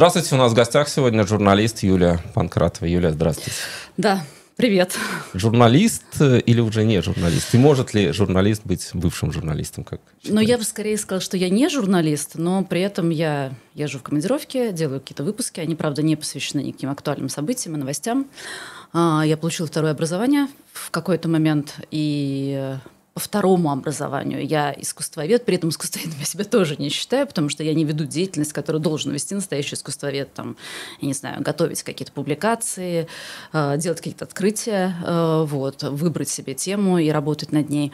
Здравствуйте, у нас в гостях сегодня журналист Юлия Панкратова. Юлия, здравствуйте. Да, Привет. Журналист э, или уже не журналист? И может ли журналист быть бывшим журналистом? Как ну, я бы скорее сказала, что я не журналист, но при этом я езжу в командировке, делаю какие-то выпуски. Они, правда, не посвящены никаким актуальным событиям и новостям. А, я получила второе образование в какой-то момент и по второму образованию. Я искусствовед, при этом искусствоведом я себя тоже не считаю, потому что я не веду деятельность, которую должен вести настоящий искусствовед. Там, я не знаю, готовить какие-то публикации, э, делать какие-то открытия, э, вот, выбрать себе тему и работать над ней.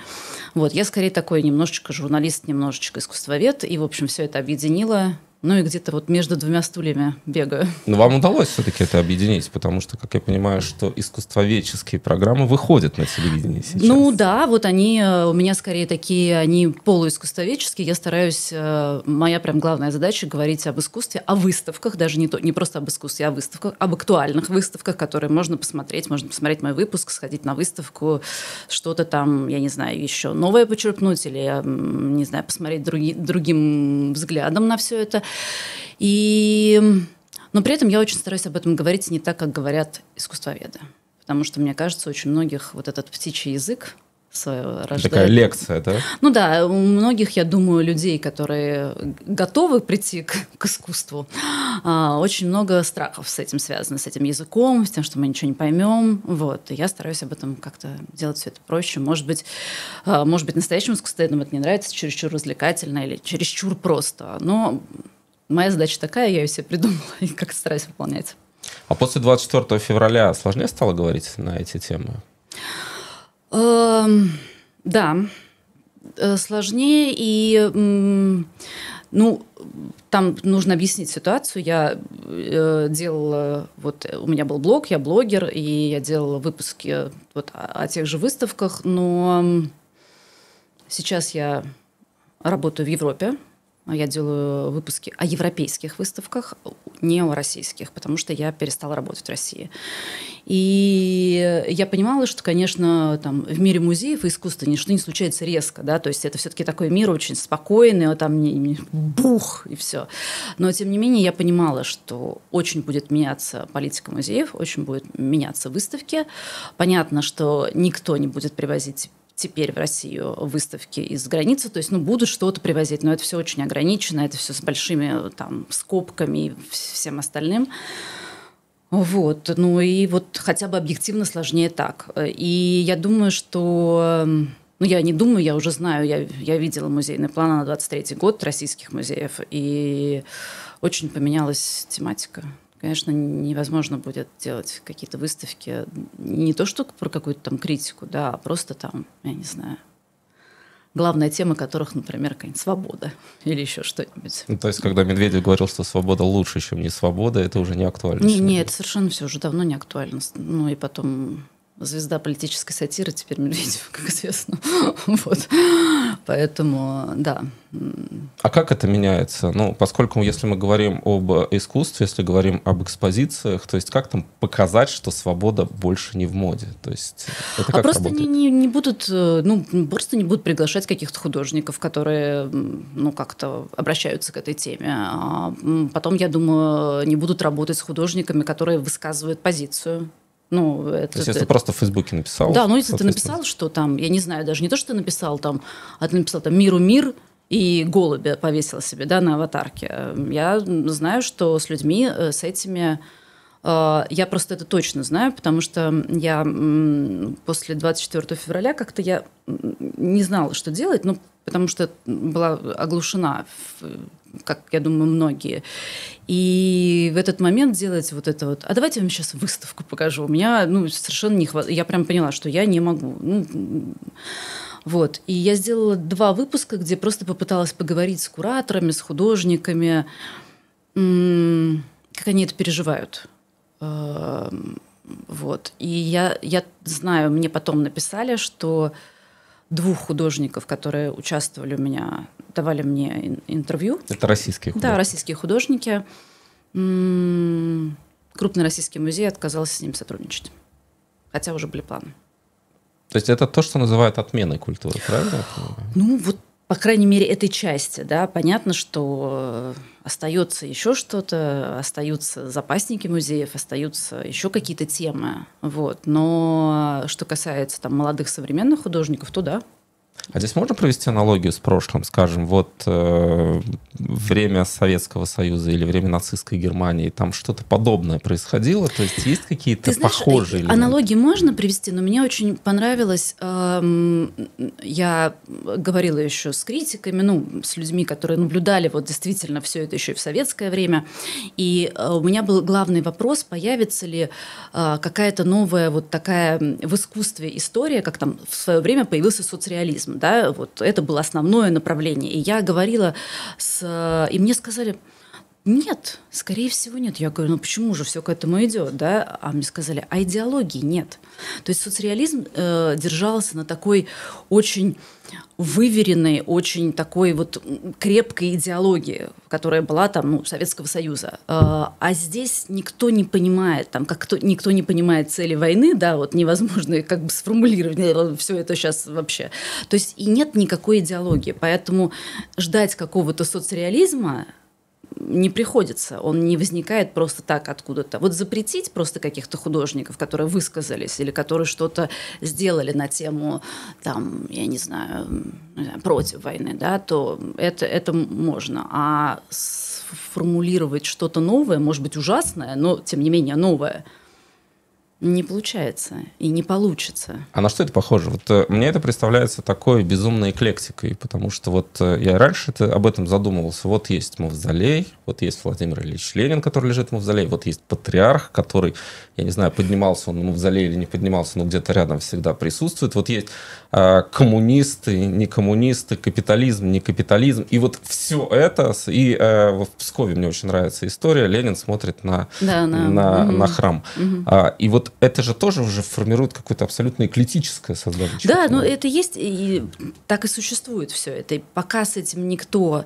Вот, я скорее такой немножечко журналист, немножечко искусствовед, и, в общем, все это объединило ну и где-то вот между двумя стульями бегаю. Но вам удалось все-таки это объединить, потому что, как я понимаю, что искусствоведческие программы выходят на телевидении сейчас. Ну да, вот они э, у меня скорее такие, они полуискусствоведческие. Я стараюсь, э, моя прям главная задача говорить об искусстве, о выставках, даже не, то, не просто об искусстве, а о выставках, об актуальных выставках, которые можно посмотреть, можно посмотреть мой выпуск, сходить на выставку, что-то там, я не знаю, еще новое почерпнуть или, не знаю, посмотреть други, другим взглядом на все это. И... Но при этом я очень стараюсь об этом говорить не так, как говорят искусствоведы. Потому что, мне кажется, очень многих вот этот птичий язык, рождает. Такая лекция, да? Ну да, у многих, я думаю, людей, которые готовы прийти к, к искусству, а, очень много страхов с этим связано, с этим языком, с тем, что мы ничего не поймем. Вот. И я стараюсь об этом как-то делать все это проще. Может быть, а, может быть настоящим искусствоведам это не нравится, чересчур развлекательно или чересчур просто. Но моя задача такая, я ее себе придумала и как стараюсь выполнять. А после 24 февраля сложнее стало говорить на эти темы? Эм, да, э, сложнее и ну, там нужно объяснить ситуацию. Я э, делала, вот у меня был блог, я блогер, и я делала выпуски вот, о, о тех же выставках, но сейчас я работаю в Европе, я делаю выпуски о европейских выставках, не о российских, потому что я перестала работать в России. И я понимала, что, конечно, там, в мире музеев и искусства ничто не случается резко, да, то есть это все-таки такой мир очень спокойный, вот там не, не, бух и все. Но, тем не менее, я понимала, что очень будет меняться политика музеев, очень будет меняться выставки. Понятно, что никто не будет привозить теперь в Россию выставки из границы, то есть, ну, будут что-то привозить, но это все очень ограничено, это все с большими там скобками и всем остальным. Вот, ну и вот хотя бы объективно сложнее так. И я думаю, что ну, я не думаю, я уже знаю, я, я видела музейный план на 23-й год российских музеев, и очень поменялась тематика конечно, невозможно будет делать какие-то выставки не то что про какую-то там критику, да, а просто там, я не знаю, главная тема которых, например, какая-нибудь свобода или еще что-нибудь. Ну, то есть, когда Медведев говорил, что свобода лучше, чем не свобода, это уже не актуально? Не, сегодня. не, это совершенно все уже давно не актуально. Ну и потом звезда политической сатиры теперь Медведев, как известно. вот. Поэтому, да. А как это меняется? Ну, поскольку, если мы говорим об искусстве, если говорим об экспозициях, то есть как там показать, что свобода больше не в моде? То есть это а как а просто работает? не, не, не будут, э, ну, просто не будут приглашать каких-то художников, которые, ну, как-то обращаются к этой теме. А потом, я думаю, не будут работать с художниками, которые высказывают позицию ну, это, то есть, если это, просто в Фейсбуке написал? Да, ну, если ты написал, что там, я не знаю, даже не то, что ты написал там, а ты написал там «Миру мир», и голубя повесила себе, да, на аватарке. Эм, я знаю, что с людьми, э, с этими... Э, я просто это точно знаю, потому что я после 24 февраля как-то я не знала, что делать, ну, потому что была оглушена как, я думаю, многие. И в этот момент делать вот это вот, а давайте я вам сейчас выставку покажу. У меня, ну, совершенно не хватает, я прям поняла, что я не могу. Ну, вот. И я сделала два выпуска, где просто попыталась поговорить с кураторами, с художниками, как они это переживают. Эм, вот. И я, я знаю, мне потом написали, что двух художников, которые участвовали у меня, давали мне интервью. Это российские художники? Да, российские художники. М-м, крупный российский музей отказался с ним сотрудничать, хотя уже были планы. То есть это то, что называют отменой культуры, правильно? Ну, вот по крайней мере, этой части, да, понятно, что э, остается еще что-то, остаются запасники музеев, остаются еще какие-то темы, вот. Но э, что касается там молодых современных художников, то да, а здесь можно провести аналогию с прошлым, скажем, вот э, время Советского Союза или время нацистской Германии, там что-то подобное происходило, то есть есть какие-то похожие. Знаешь, э, аналогии можно привести, но мне очень понравилось, э, я говорила еще с критиками, ну с людьми, которые наблюдали вот действительно все это еще и в советское время, и э, у меня был главный вопрос, появится ли э, какая-то новая вот такая в искусстве история, как там в свое время появился соцреализм феминизм, да, вот это было основное направление. И я говорила с... Э, и мне сказали, нет, скорее всего нет. Я говорю, ну почему же все к этому идет, да? А мне сказали, а идеологии нет. То есть соцреализм э, держался на такой очень выверенной, очень такой вот крепкой идеологии, которая была там, ну, Советского Союза. Э, а здесь никто не понимает, там, как кто, никто не понимает цели войны, да, вот невозможно как бы сформулировать э, все это сейчас вообще. То есть и нет никакой идеологии, поэтому ждать какого-то соцреализма не приходится, он не возникает просто так откуда-то. Вот запретить просто каких-то художников, которые высказались или которые что-то сделали на тему, там, я не знаю, против войны, да, то это, это можно. А сформулировать что-то новое, может быть, ужасное, но, тем не менее, новое – не получается и не получится. А на что это похоже? Вот э, мне это представляется такой безумной эклектикой, потому что вот э, я раньше это, об этом задумывался. Вот есть мавзолей, вот есть Владимир Ильич Ленин, который лежит в мавзолее, вот есть патриарх, который, я не знаю, поднимался он в мавзолей или не поднимался, но где-то рядом всегда присутствует. Вот есть э, коммунисты, не коммунисты, капитализм, не капитализм. И вот все это, и э, в Пскове мне очень нравится история, Ленин смотрит на, да, на, на, угу. на храм. Угу. А, и вот это же тоже уже формирует какое-то абсолютно эклетическое создание. Да, но это есть, и так и существует все это. И пока с этим никто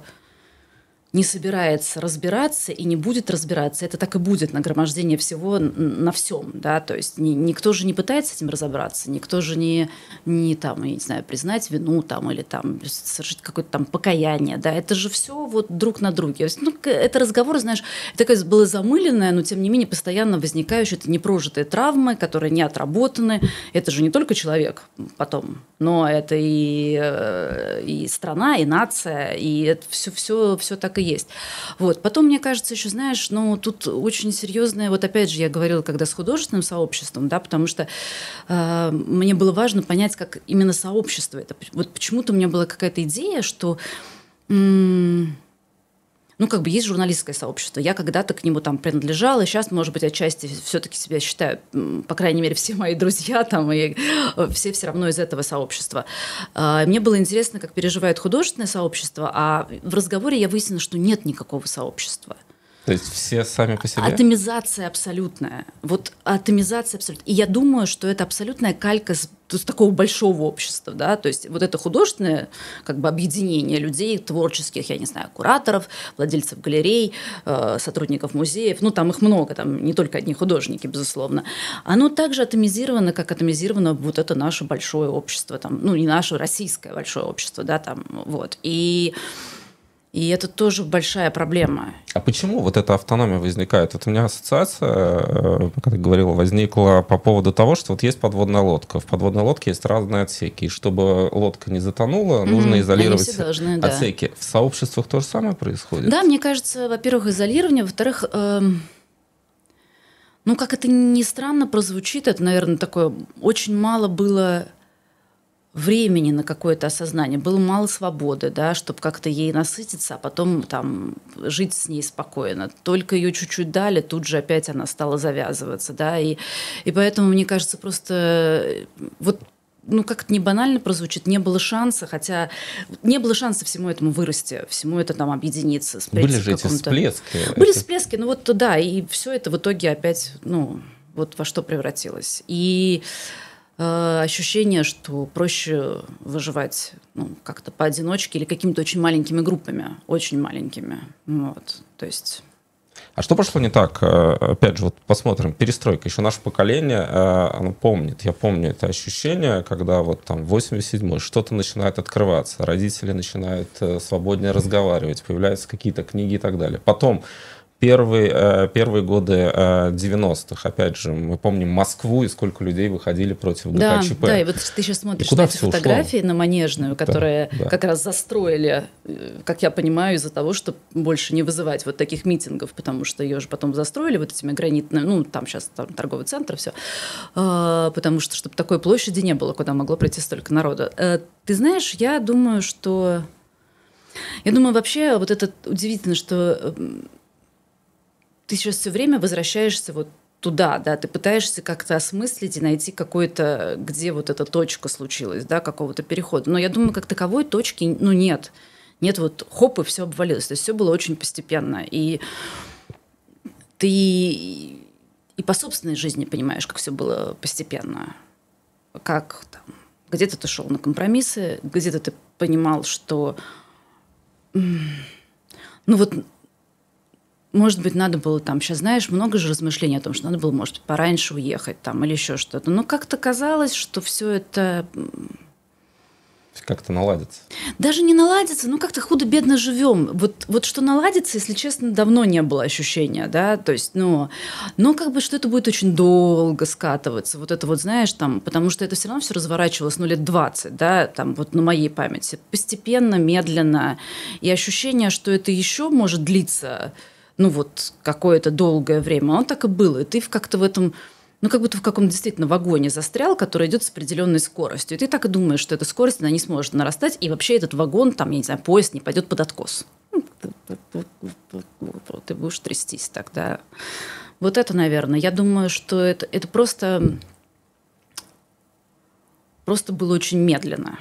не собирается разбираться и не будет разбираться, это так и будет нагромождение всего на всем, да, то есть ни, никто же не пытается этим разобраться, никто же не, не там, я не знаю, признать вину там или там совершить какое-то там покаяние, да, это же все вот друг на друге. Ну, это разговор, знаешь, такая было замыленное, но тем не менее постоянно возникающие это непрожитые травмы, которые не отработаны, это же не только человек потом, но это и, э, и страна, и нация, и это все, все, все так и есть. Вот. Потом, мне кажется, еще, знаешь, ну, тут очень серьезное, вот опять же, я говорила, когда с художественным сообществом, да, потому что э, мне было важно понять, как именно сообщество это. Вот почему-то у меня была какая-то идея, что... М- ну, как бы есть журналистское сообщество. Я когда-то к нему там принадлежала, и сейчас, может быть, отчасти все-таки себя считаю, по крайней мере, все мои друзья там, и э, все все равно из этого сообщества. А, мне было интересно, как переживает художественное сообщество, а в разговоре я выяснила, что нет никакого сообщества – то есть все сами по себе? Атомизация абсолютная. Вот атомизация абсолютная. И я думаю, что это абсолютная калька с, с такого большого общества, да, то есть вот это художественное как бы объединение людей, творческих, я не знаю, кураторов, владельцев галерей, э, сотрудников музеев, ну там их много, там не только одни художники, безусловно. Оно также атомизировано, как атомизировано вот это наше большое общество, там, ну не наше, а российское большое общество, да, там, вот. И и это тоже большая проблема. А почему вот эта автономия возникает? Вот у меня ассоциация, э, как ты говорила, возникла по поводу того, что вот есть подводная лодка. В подводной лодке есть разные отсеки. И чтобы лодка не затонула, mm-hmm. нужно изолировать должны, отсеки. Да. В сообществах то же самое происходит? Да, мне кажется, во-первых, изолирование, во-вторых... Эм... Ну, как это ни странно прозвучит, это, наверное, такое... Очень мало было времени на какое-то осознание, было мало свободы, да, чтобы как-то ей насытиться, а потом там жить с ней спокойно. Только ее чуть-чуть дали, тут же опять она стала завязываться, да, и, и поэтому, мне кажется, просто э, вот ну, как-то не банально прозвучит, не было шанса, хотя не было шанса всему этому вырасти, всему это там объединиться. Были же эти всплески. Были это... всплески, ну вот да, и все это в итоге опять, ну, вот во что превратилось. И Э, ощущение, что проще выживать ну, как-то поодиночке или какими-то очень маленькими группами, очень маленькими. Вот, то есть... А что пошло не так? Э, опять же, вот посмотрим, перестройка. Еще наше поколение, э, оно помнит, я помню это ощущение, когда вот там 87-й что-то начинает открываться, родители начинают свободнее разговаривать, появляются какие-то книги и так далее. Потом первые, э, первые годы 90-х. Э, Опять же, мы помним Москву и сколько людей выходили против да, ГКЧП. Да, и вот ты сейчас смотришь на эти фотографии ушло? на Манежную, которые да, да. как раз застроили, э, как я понимаю, из-за того, чтобы больше не вызывать вот таких митингов, потому что ее же потом застроили вот этими гранитными, ну, там сейчас там, торговый центр, все. А, потому что, чтобы такой площади не было, куда могло прийти столько народа. Ты знаешь, я думаю, что... Я думаю, вообще вот это удивительно, что ты сейчас все время возвращаешься вот туда, да, ты пытаешься как-то осмыслить и найти какую-то, где вот эта точка случилась, да, какого-то перехода. Но я думаю, как таковой точки, ну, нет. Нет, вот хоп, и все обвалилось. То есть все было очень постепенно. И ты и по собственной жизни понимаешь, как все было постепенно. Как там, где-то ты шел на компромиссы, где-то ты понимал, что ну вот может быть, надо было там, сейчас знаешь, много же размышлений о том, что надо было, может, пораньше уехать там или еще что-то. Но как-то казалось, что все это как-то наладится. Даже не наладится, ну как-то худо-бедно живем. Вот, вот что наладится, если честно, давно не было ощущения, да, то есть, ну, но как бы что это будет очень долго скатываться, вот это вот, знаешь, там, потому что это все равно все разворачивалось, ну, лет 20, да, там, вот на моей памяти, постепенно, медленно, и ощущение, что это еще может длиться ну вот какое-то долгое время. А Оно так и было. И ты как-то в этом ну, как будто в каком-то действительно вагоне застрял, который идет с определенной скоростью. И ты так и думаешь, что эта скорость, она не сможет нарастать, и вообще этот вагон, там, я не знаю, поезд не пойдет под откос. Ну, ты будешь трястись тогда. Вот это, наверное, я думаю, что это, это просто, просто было очень медленно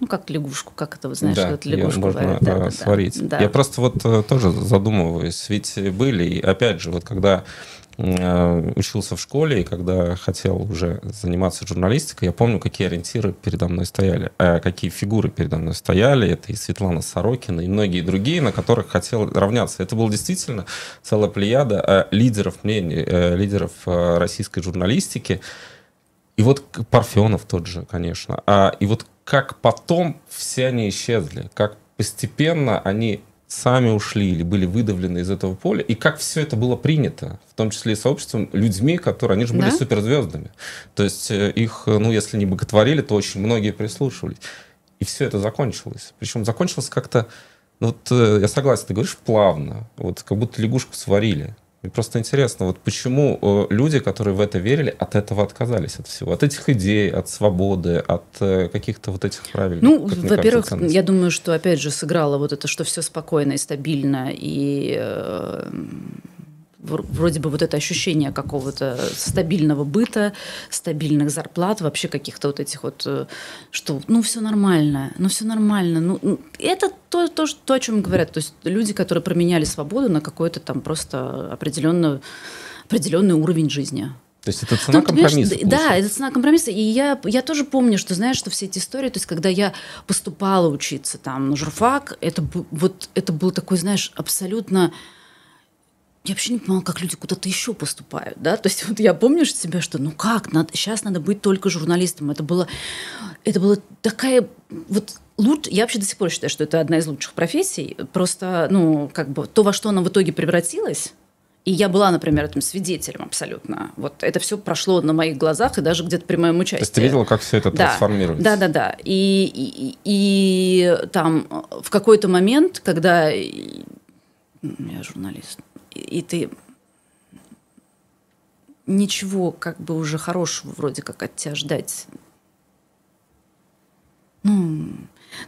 ну как лягушку, как это вы знаешь, да, вот лягушку можно варят, э, да, да, сварить. Да. Я просто вот э, тоже задумываюсь, ведь были, и опять же, вот когда э, учился в школе, и когда хотел уже заниматься журналистикой, я помню, какие ориентиры передо мной стояли, э, какие фигуры передо мной стояли. Это и Светлана Сорокина, и многие другие, на которых хотел равняться. Это было действительно целая плеяда э, лидеров мнений, э, лидеров э, российской журналистики. И вот Парфенов тот же, конечно. А, и вот как потом все они исчезли, как постепенно они сами ушли или были выдавлены из этого поля, и как все это было принято, в том числе и сообществом, людьми, которые, они же были да? суперзвездами. То есть э, их, э, ну, если не боготворили, то очень многие прислушивались. И все это закончилось. Причем закончилось как-то, ну, вот э, я согласен, ты говоришь, плавно, вот как будто лягушку сварили. Мне просто интересно, вот почему э, люди, которые в это верили, от этого отказались от всего, от этих идей, от свободы, от э, каких-то вот этих правил? Ну, во-первых, я думаю, что опять же сыграло вот это, что все спокойно и стабильно и э, вроде бы вот это ощущение какого-то стабильного быта, стабильных зарплат, вообще каких-то вот этих вот, э, что ну все нормально, ну все нормально. Ну, это то, то, то, о чем говорят. То есть люди, которые променяли свободу на какой-то там просто определенный, определенный уровень жизни. То есть это цена ну, компромисса. да, это цена компромисса. И я, я тоже помню, что, знаешь, что все эти истории, то есть когда я поступала учиться там на журфак, это, вот, это был такой, знаешь, абсолютно я вообще не понимала, как люди куда-то еще поступают, да, то есть вот я помню же себя, что ну как, надо, сейчас надо быть только журналистом, это было, это было такая вот луч, я вообще до сих пор считаю, что это одна из лучших профессий, просто, ну, как бы то, во что она в итоге превратилась, и я была, например, этим свидетелем абсолютно. Вот это все прошло на моих глазах и даже где-то при моем участии. То есть ты видела, как все это да. трансформируется? Да, да, да. И, и, и там в какой-то момент, когда я журналист, и ты ничего как бы уже хорошего вроде как от тебя ждать. Ну,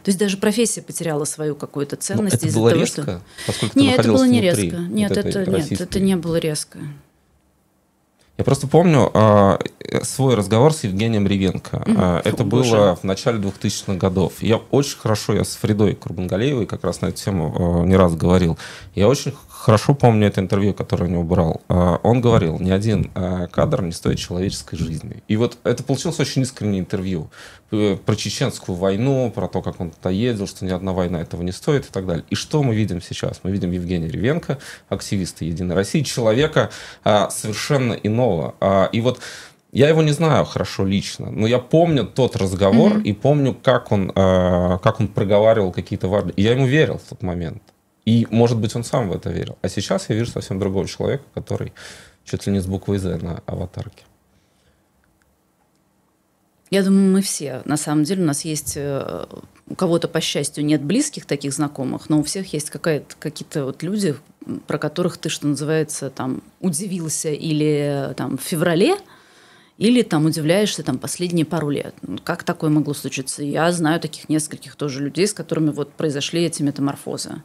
то есть даже профессия потеряла свою какую-то ну, ценность из-за того, что. нет, это было не резко. Нет, это, нет, это не было резко. Я просто помню э, свой разговор с Евгением Ревенко. Mm-hmm. это Фу, было боже. в начале 2000-х годов. Я очень хорошо, я с Фридой Курбангалеевой как раз на эту тему э, не раз говорил. Я очень хорошо помню это интервью, которое у него брал. А, он говорил, ни один а, кадр не стоит человеческой жизни. И вот это получилось очень искреннее интервью э, про чеченскую войну, про то, как он туда ездил, что ни одна война этого не стоит и так далее. И что мы видим сейчас? Мы видим Евгения Ревенко, активиста Единой России, человека а, совершенно иного. И вот я его не знаю хорошо лично, но я помню тот разговор mm-hmm. и помню, как он, э, как он проговаривал какие-то важные... Я ему верил в тот момент. И, может быть, он сам в это верил. А сейчас я вижу совсем другого человека, который чуть ли не с буквой «З» на аватарке. Я думаю, мы все. На самом деле у нас есть... Э, у кого-то, по счастью, нет близких таких знакомых, но у всех есть какие-то вот люди, про которых ты, что называется, там, удивился или э, там, в феврале, или там удивляешься там последние пару лет. Ну, как такое могло случиться? Я знаю таких нескольких тоже людей, с которыми вот произошли эти метаморфозы.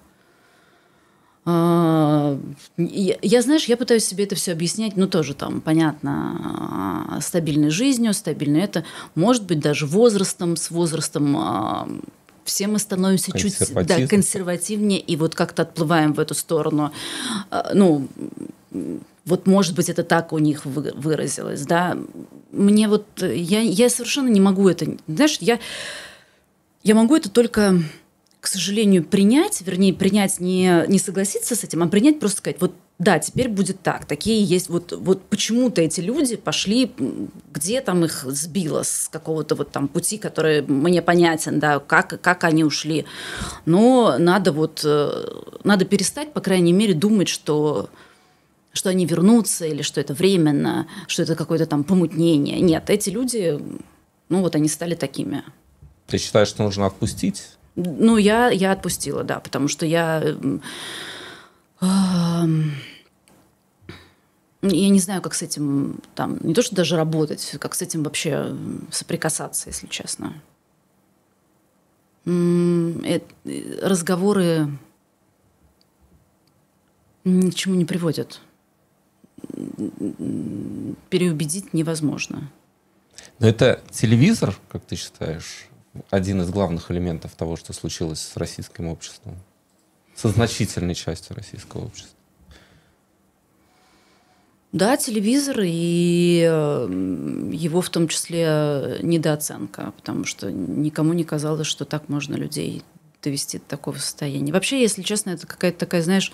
Я, я, знаешь, я пытаюсь себе это все объяснять, ну, тоже там, понятно, а, стабильной жизнью, стабильной. это, может быть, даже возрастом, с возрастом а, все мы становимся чуть да, консервативнее и вот как-то отплываем в эту сторону. А, ну, вот может быть это так у них выразилось, да. Мне вот я я совершенно не могу это, знаешь, я я могу это только к сожалению, принять, вернее, принять не, не согласиться с этим, а принять просто сказать, вот да, теперь будет так, такие есть, вот, вот почему-то эти люди пошли, где там их сбило с какого-то вот там пути, который мне понятен, да, как, как они ушли. Но надо вот, э, надо перестать, по крайней мере, думать, что что они вернутся или что это временно, что это какое-то там помутнение. Нет, эти люди, ну вот они стали такими. Ты считаешь, что нужно отпустить? Ну, я, я отпустила, да, потому что я... я не знаю, как с этим, там, не то, что даже работать, как с этим вообще соприкасаться, если честно. Э, разговоры ни к чему не приводят. Переубедить невозможно. Но это телевизор, как ты считаешь, один из главных элементов того, что случилось с российским обществом, со значительной частью российского общества. Да, телевизор и его в том числе недооценка, потому что никому не казалось, что так можно людей довести до такого состояния. Вообще, если честно, это какая-то такая, знаешь,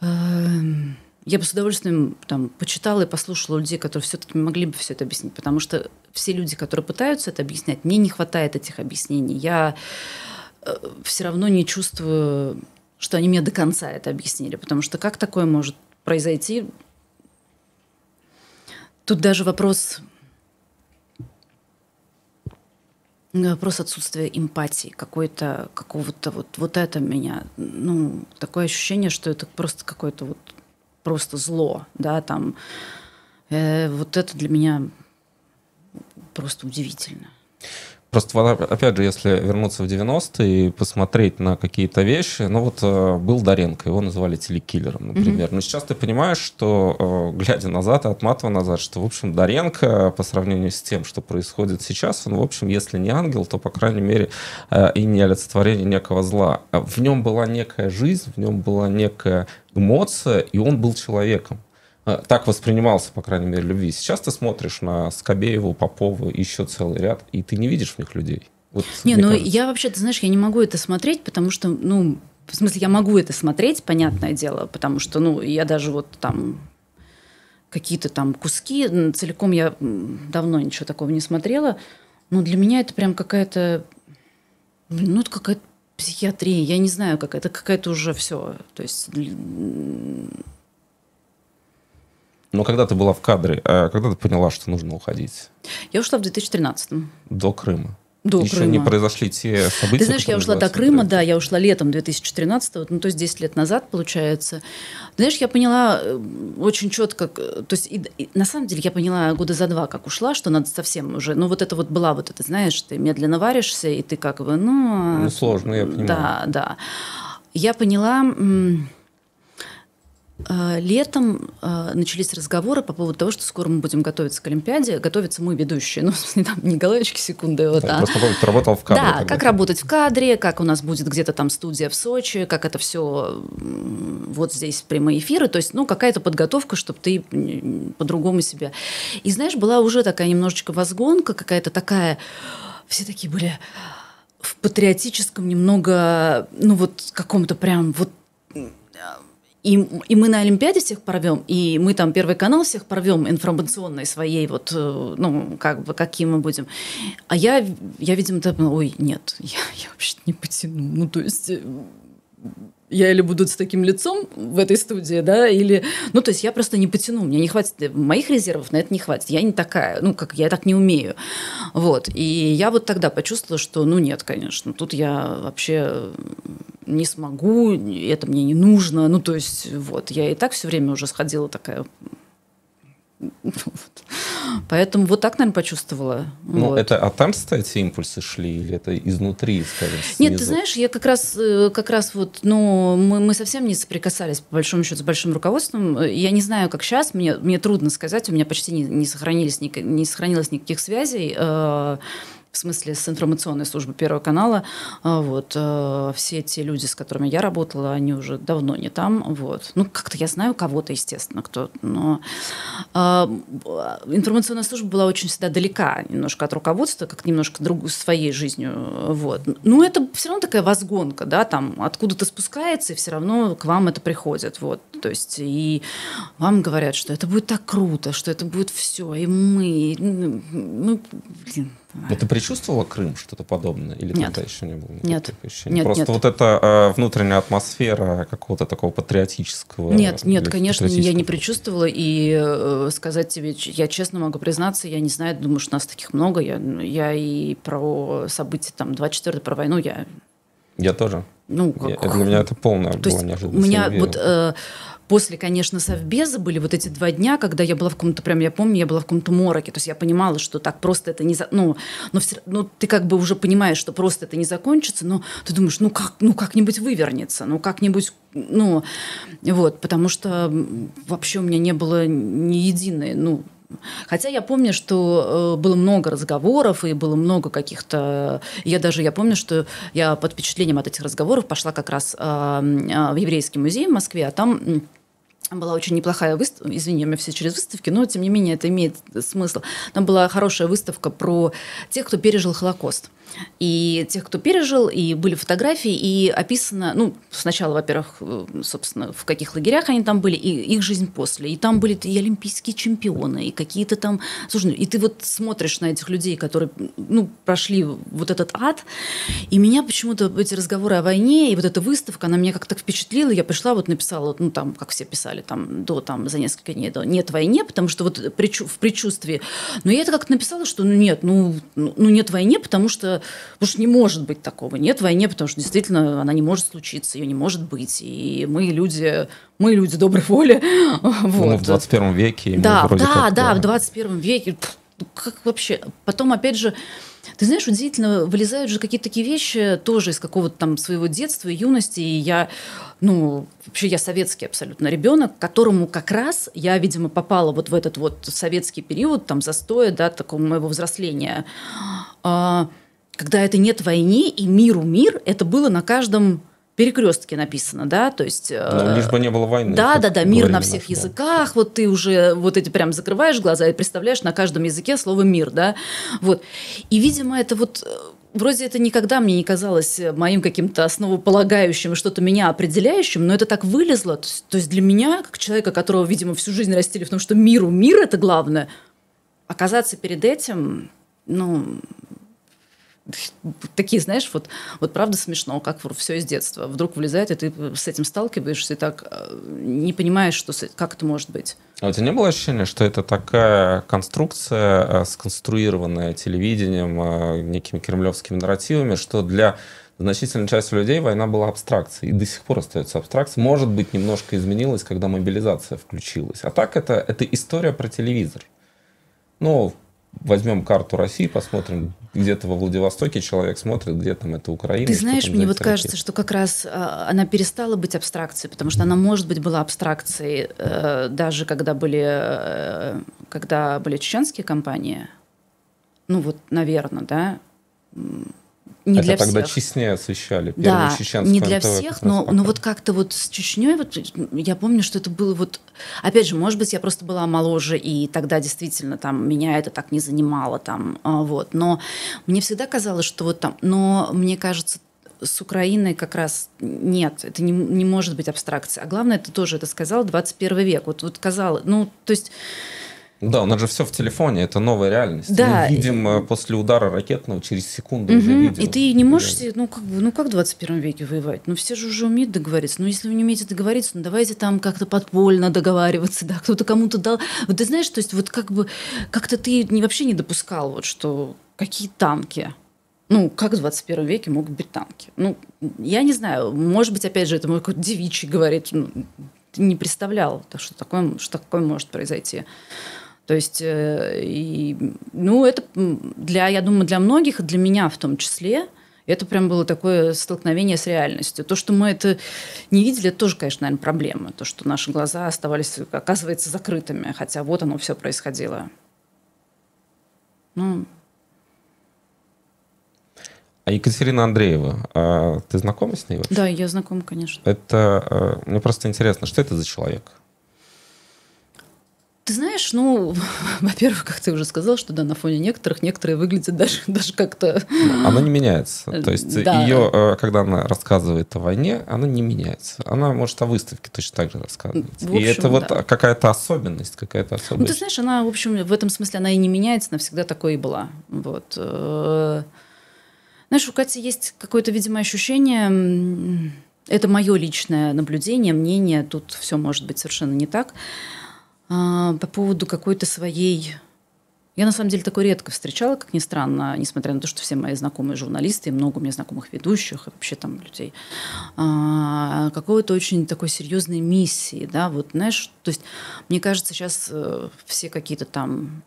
эм, я бы с удовольствием там, почитала и послушала людей, которые все-таки могли бы все это объяснить, потому что все люди, которые пытаются это объяснять, мне не хватает этих объяснений. Я э, все равно не чувствую, что они мне до конца это объяснили, потому что как такое может произойти? Тут даже вопрос вопрос отсутствия эмпатии какой-то какого-то вот вот это меня ну такое ощущение что это просто какой-то вот просто зло, да, там. Э, вот это для меня просто удивительно. Просто, опять же, если вернуться в 90-е и посмотреть на какие-то вещи, ну вот э, был Даренко, его называли телекиллером, например. Mm-hmm. Но сейчас ты понимаешь, что, э, глядя назад и отматывая назад, что, в общем, Даренко по сравнению с тем, что происходит сейчас, он, в общем, если не ангел, то, по крайней мере, э, и не олицетворение некого зла. В нем была некая жизнь, в нем была некая эмоция, и он был человеком. Э, так воспринимался, по крайней мере, любви. Сейчас ты смотришь на Скобееву, Попову еще целый ряд, и ты не видишь в них людей. Вот, не, ну кажется. я вообще, ты знаешь, я не могу это смотреть, потому что, ну, в смысле, я могу это смотреть, понятное дело, потому что, ну, я даже вот там какие-то там куски, целиком я давно ничего такого не смотрела, но для меня это прям какая-то, ну, это какая-то психиатрия, я не знаю, как это какая-то уже все, то есть но когда ты была в кадре, а когда ты поняла, что нужно уходить? Я ушла в 2013. До Крыма. До Еще Крыма. не произошли те события. Ты знаешь, я ушла до Крыма, да, я ушла летом 2013, ну то есть 10 лет назад, получается. Знаешь, я поняла э, очень четко, то есть и, и, на самом деле я поняла года за два, как ушла, что надо совсем уже, ну вот это вот была вот это, знаешь, ты медленно варишься, и ты как бы, ну... А, ну сложно, я понимаю. Да, да. Я поняла а, летом э, начались разговоры по поводу того, что скоро мы будем готовиться к Олимпиаде. Готовятся мы ведущие, ну, в смысле, там, не Николаевички секунды. Вот, да, а. Просто помню, работал в кадре. Да, тогда. как работать в кадре, как у нас будет где-то там студия в Сочи, как это все вот здесь прямые эфиры. То есть, ну, какая-то подготовка, чтобы ты по-другому себя... И, знаешь, была уже такая немножечко возгонка, какая-то такая... Все такие были в патриотическом немного, ну вот каком-то прям вот и, и мы на Олимпиаде всех порвем, и мы там Первый канал всех порвем информационной своей, вот, э, ну, как бы, какие мы будем. А я, я видимо, так, ой, нет, я, я вообще не потяну. Ну, то есть э, я или буду с таким лицом в этой студии, да, или... Ну, то есть я просто не потяну, мне не хватит, моих резервов на это не хватит, я не такая, ну, как я так не умею. Вот, и я вот тогда почувствовала, что, ну, нет, конечно, тут я вообще не смогу, это мне не нужно. Ну, то есть, вот, я и так все время уже сходила такая вот. Поэтому вот так, наверное, почувствовала. Ну, вот. это а там, кстати, импульсы шли, или это изнутри, скажем, снизу? Нет, ты знаешь, я как раз, э, как раз вот, ну, мы, мы совсем не соприкасались, по большому счету, с большим руководством. Я не знаю, как сейчас, мне, мне трудно сказать, у меня почти не, не, сохранились, не, не сохранилось никаких связей. Э- в смысле с информационной службы Первого канала. А, вот. Э, все те люди, с которыми я работала, они уже давно не там. Вот. Ну, как-то я знаю кого-то, естественно, кто. Но а, э, информационная служба была очень всегда далека немножко от руководства, как немножко другую своей жизнью. Вот. Но ну, это все равно такая возгонка, да, там откуда-то спускается, и все равно к вам это приходит. Вот. То есть и вам говорят, что это будет так круто, что это будет все, и мы, и, ну, ну блин, но ну, ты предчувствовала Крым, что-то подобное? Или нет. тогда еще не было? Нет. Ощущений? нет. Просто нет. вот эта э, внутренняя атмосфера какого-то такого патриотического... Нет, нет, конечно, я не предчувствовала. И э, сказать тебе, я честно могу признаться, я не знаю, думаю, что нас таких много. Я, ну, я и про события там 24 про войну я... Я тоже. Ну, как... я, для меня это полное То была У меня вот... Э, После, конечно, совбеза были вот эти два дня, когда я была в каком-то, прям я помню, я была в каком-то мороке. То есть я понимала, что так просто это не... За... Ну, но все... ну, ты как бы уже понимаешь, что просто это не закончится, но ты думаешь, ну, как, ну как-нибудь вывернется, ну как-нибудь... Ну, вот, потому что вообще у меня не было ни единой, ну, Хотя я помню, что э, было много разговоров и было много каких-то... Я даже я помню, что я под впечатлением от этих разговоров пошла как раз а, в Еврейский музей в Москве, а там была очень неплохая выставка, извини, мы все через выставки, но тем не менее это имеет смысл. Там была хорошая выставка про тех, кто пережил Холокост и тех, кто пережил, и были фотографии, и описано, ну, сначала, во-первых, э, собственно, в каких лагерях они там были, и их жизнь после. И там были и олимпийские чемпионы, и какие-то там... Слушай, ну, и ты вот смотришь на этих людей, которые, ну, прошли вот этот ад, и меня почему-то эти разговоры о войне, и вот эта выставка, она меня как-то впечатлила, я пришла, вот написала, ну, там, как все писали, там, до, там, за несколько дней до «нет войне», потому что вот в предчувствии, но я это как-то написала, что ну, нет, ну, ну, нет войне, потому что уж «Ну не может быть такого. Нет войне, потому что действительно она не может случиться, ее не может быть. И мы люди, мы люди доброй воли. Вот. Ну, мы в 21 веке. Да, вроде да, как, да, в 21 веке. Ну как вообще? Потом, опять же, ты знаешь, удивительно, вылезают же какие-то такие вещи тоже из какого-то там своего детства, и юности. И я, ну, вообще я советский абсолютно ребенок, которому как раз я, видимо, попала вот в этот вот советский период, там, застоя, да, такого моего взросления. А, когда это нет войны и миру мир, это было на каждом перекрестке написано, да, то есть... Ну, лишь э, бы не было войны. Да, да, да, мир на всех наш, языках, да. вот ты уже вот эти прям закрываешь глаза и представляешь на каждом языке слово мир, да, вот. И, видимо, это вот э, вроде это никогда мне не казалось моим каким-то основополагающим, что-то меня определяющим, но это так вылезло. То есть, то есть для меня, как человека, которого, видимо, всю жизнь растили в том, что миру мир – это главное, оказаться перед этим, ну, такие, знаешь, вот, вот правда смешно, как все из детства. Вдруг влезает, и ты с этим сталкиваешься, и так э, не понимаешь, что, как это может быть. А у тебя не было ощущения, что это такая конструкция, э, сконструированная телевидением, э, некими кремлевскими нарративами, что для значительной части людей война была абстракцией, и до сих пор остается абстракцией. Может быть, немножко изменилась, когда мобилизация включилась. А так это, это история про телевизор. Ну, возьмем карту России, посмотрим, где-то во Владивостоке человек смотрит, где там это Украина. Ты знаешь, мне вот кажется, что как раз а, она перестала быть абстракцией, потому что она, может быть, была абстракцией э, даже когда были, э, когда были чеченские компании. Ну вот, наверное, да не Это для тогда всех. Чечне освещали, да, не для НТВ, всех, но, но вот как-то вот с Чечней, вот, я помню, что это было вот... Опять же, может быть, я просто была моложе, и тогда действительно там меня это так не занимало, там, а, вот. Но мне всегда казалось, что вот там... Но мне кажется, с Украиной как раз нет, это не, не может быть абстракция. А главное, ты тоже это сказал, 21 век. Вот, вот казалось, ну, то есть да, у нас же все в телефоне, это новая реальность. Да. Мы видим э, после удара ракетного через секунду угу. уже видим. И ты не можешь, ну как, ну как в 21 веке воевать? Ну все же уже умеют договориться. Ну если вы не умеете договориться, ну давайте там как-то подпольно договариваться, да, кто-то кому-то дал. Вот ты знаешь, то есть вот как бы как-то ты не, вообще не допускал, вот что какие танки. Ну, как в 21 веке могут быть танки? Ну, я не знаю, может быть, опять же, это мой какой-то девичий говорит, ну, не представлял, что такое, что такое может произойти. То есть, э, и, ну, это для, я думаю, для многих, для меня в том числе, это прям было такое столкновение с реальностью. То, что мы это не видели, это тоже, конечно, наверное, проблема. То, что наши глаза оставались, оказывается, закрытыми, хотя вот оно все происходило. Ну. А Екатерина Андреева, а ты знакома с ней вообще? Да, я знакома, конечно. Это э, мне просто интересно, что это за человек? Ты знаешь, ну, во-первых, как ты уже сказал, что да, на фоне некоторых некоторые выглядят даже, даже как-то... Она не меняется. То есть э, да. ее, э, когда она рассказывает о войне, она не меняется. Она может о выставке точно так же рассказывать. Общем, и это да. вот какая-то особенность, какая-то особенность. Ну, ты знаешь, она, в общем, в этом смысле она и не меняется, она всегда такой и была. Вот. Э. Знаешь, у Кати есть какое-то, видимо, ощущение... Это мое личное наблюдение, мнение, тут все может быть совершенно не так а, по поводу какой-то своей... Я на самом деле такое редко встречала, как ни странно, несмотря на то, что все мои знакомые журналисты, и много у меня знакомых ведущих и вообще там людей, а, какой-то очень такой серьезной миссии, да, вот, знаешь, то есть мне кажется, сейчас э, все какие-то там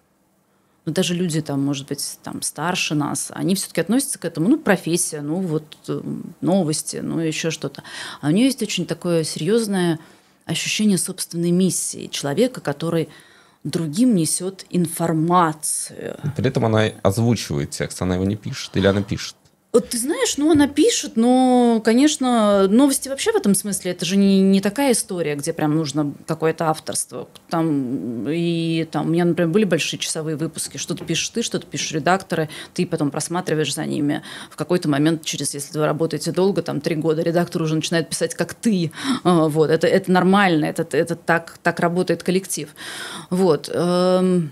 но ну, даже люди там, может быть, там старше нас, они все-таки относятся к этому, ну, профессия, ну, вот э, новости, ну, еще что-то. А у нее есть очень такое серьезное ощущение собственной миссии человека, который другим несет информацию. При этом она озвучивает текст, она его не пишет или она пишет? Вот Ты знаешь, ну она пишет, но, конечно, новости вообще в этом смысле, это же не, не такая история, где прям нужно какое-то авторство. Там, и там, у меня, например, были большие часовые выпуски, что-то пишешь ты, что-то пишешь редакторы, ты потом просматриваешь за ними. В какой-то момент, через, если вы работаете долго, там, три года, редактор уже начинает писать, как ты. А, вот, это, это нормально, это, это так, так работает коллектив. Вот. Эм,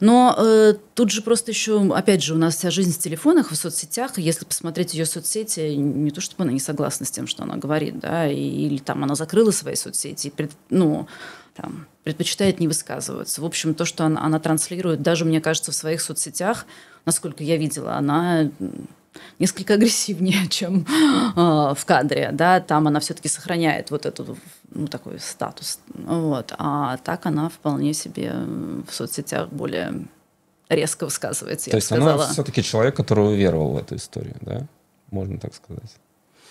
но э, тут же просто еще, опять же, у нас вся жизнь в телефонах, в соцсетях. Если посмотреть ее соцсети, не то чтобы она не согласна с тем, что она говорит, да, и, или там она закрыла свои соцсети, пред, ну, там, предпочитает не высказываться. В общем, то, что она, она транслирует, даже, мне кажется, в своих соцсетях, насколько я видела, она несколько агрессивнее, чем а, в кадре, да, там она все-таки сохраняет вот этот ну, такой статус, вот, а так она вполне себе в соцсетях более резко высказывается. То есть она все-таки человек, который уверовал в эту историю, да, можно так сказать,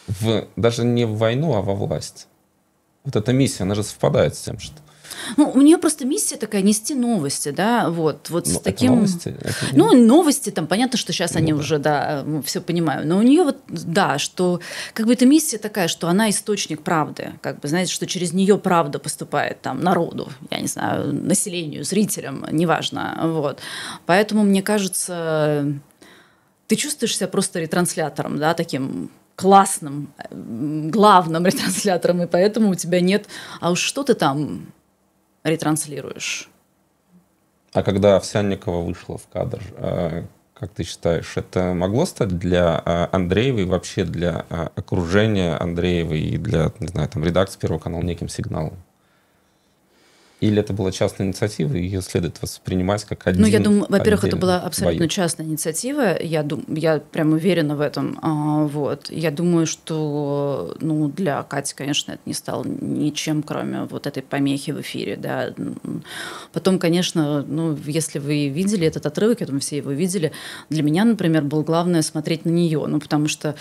в даже не в войну, а во власть. Вот эта миссия, она же совпадает с тем, что ну, у нее просто миссия такая нести новости, да, вот, вот но с ну, таким. Новости? Это... Ну, новости, там понятно, что сейчас ну они да. уже, да, все понимаю. Но у нее вот, да, что как бы эта миссия такая, что она источник правды, как бы, знаете, что через нее правда поступает там народу, я не знаю, населению, зрителям, неважно, вот. Поэтому мне кажется, ты чувствуешь себя просто ретранслятором, да, таким классным, главным ретранслятором, и поэтому у тебя нет, а уж что ты там ретранслируешь. А когда Овсянникова вышла в кадр, э, как ты считаешь, это могло стать для э, Андреевой, вообще для э, окружения Андреевой и для, не знаю, там, редакции Первого канала неким сигналом? Или это была частная инициатива, и ее следует воспринимать как один Ну, я думаю, во-первых, это была абсолютно бой. частная инициатива, я, дум, я прям уверена в этом. А, вот. Я думаю, что ну, для Кати, конечно, это не стало ничем, кроме вот этой помехи в эфире. Да. Потом, конечно, ну, если вы видели этот отрывок, я думаю, все его видели, для меня, например, было главное смотреть на нее, ну, потому что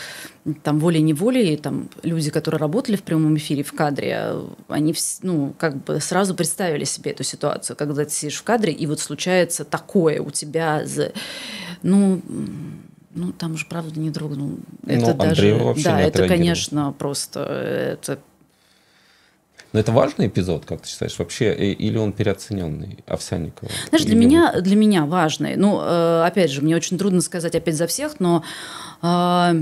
там волей-неволей там, люди, которые работали в прямом эфире, в кадре, они ну, как бы сразу представляют, представили себе эту ситуацию, когда ты сидишь в кадре, и вот случается такое у тебя. за Ну, ну, там же, правда, не дрогнул. Ну, это ну, даже, Андрей вообще да, не это, конечно, просто э, это. Но это важный эпизод, как ты считаешь, вообще, э, или он переоцененный Овсянникова? Знаешь, для меня, он... для меня важный. Ну, э, опять же, мне очень трудно сказать опять за всех, но а,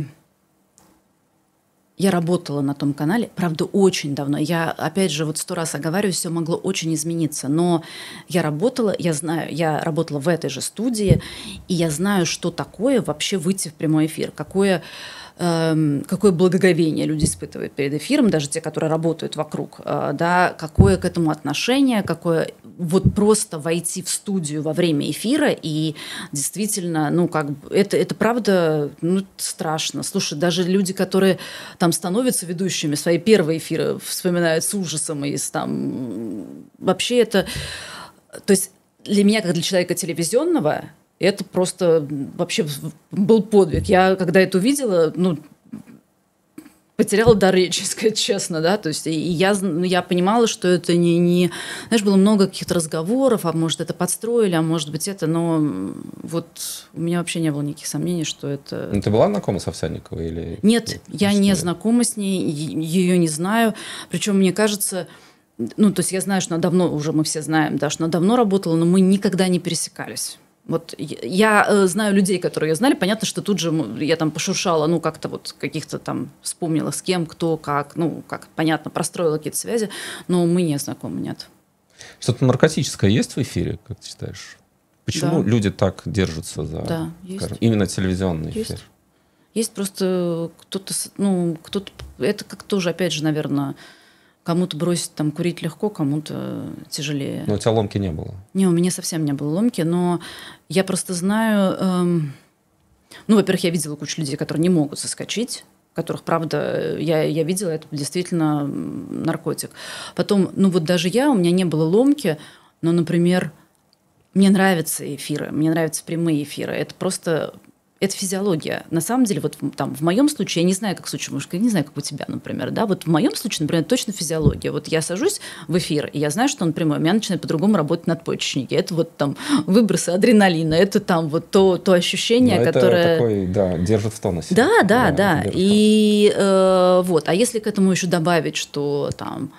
я работала на том канале, правда, очень давно. Я, опять же, вот сто раз оговариваюсь, все могло очень измениться. Но я работала, я знаю, я работала в этой же студии, и я знаю, что такое вообще выйти в прямой эфир, какое Эм, какое благоговение люди испытывают перед эфиром, даже те, которые работают вокруг, э, да, какое к этому отношение, какое вот просто войти в студию во время эфира и действительно, ну, как это, это правда, ну, страшно. Слушай, даже люди, которые там становятся ведущими, свои первые эфиры вспоминают с ужасом и с там... Вообще это... То есть для меня, как для человека телевизионного, это просто вообще был подвиг. Я, когда это увидела, ну, потеряла дар речи, сказать честно, да, то есть и я, ну, я понимала, что это не, не, знаешь, было много каких-то разговоров, а может это подстроили, а может быть это, но вот у меня вообще не было никаких сомнений, что это... Но ну, ты была знакома с Овсянниковой или... Нет, я не знакома с ней, ее не знаю, причем мне кажется, ну, то есть я знаю, что она давно, уже мы все знаем, да, что она давно работала, но мы никогда не пересекались. Вот я э, знаю людей, которые ее знали. Понятно, что тут же я там пошуршала, ну, как-то вот каких-то там вспомнила, с кем, кто, как, ну, как, понятно, простроила какие-то связи, но мы не знакомы, нет. Что-то наркотическое есть в эфире, как ты считаешь? Почему да. люди так держатся за да, скажем, именно телевизионный есть. эфир? Есть просто кто-то, ну, кто-то, это как тоже, опять же, наверное, Кому-то бросить там курить легко, кому-то тяжелее. Но у тебя ломки не было? Не, у меня совсем не было ломки, но я просто знаю... Эм... Ну, во-первых, я видела кучу людей, которые не могут соскочить, которых, правда, я, я видела, это действительно наркотик. Потом, ну вот даже я, у меня не было ломки, но, например, мне нравятся эфиры, мне нравятся прямые эфиры. Это просто это физиология. На самом деле, вот там, в моем случае, я не знаю, как в случае мужика, я не знаю, как у тебя, например, да, вот в моем случае, например, точно физиология. Вот я сажусь в эфир, и я знаю, что он прямой, у меня начинает по-другому работать надпочечники. Это вот там выбросы адреналина, это там вот то, то ощущение, Но которое... Это такой, да, держит в тонусе. Да, да, да. да. И э, вот, а если к этому еще добавить, что там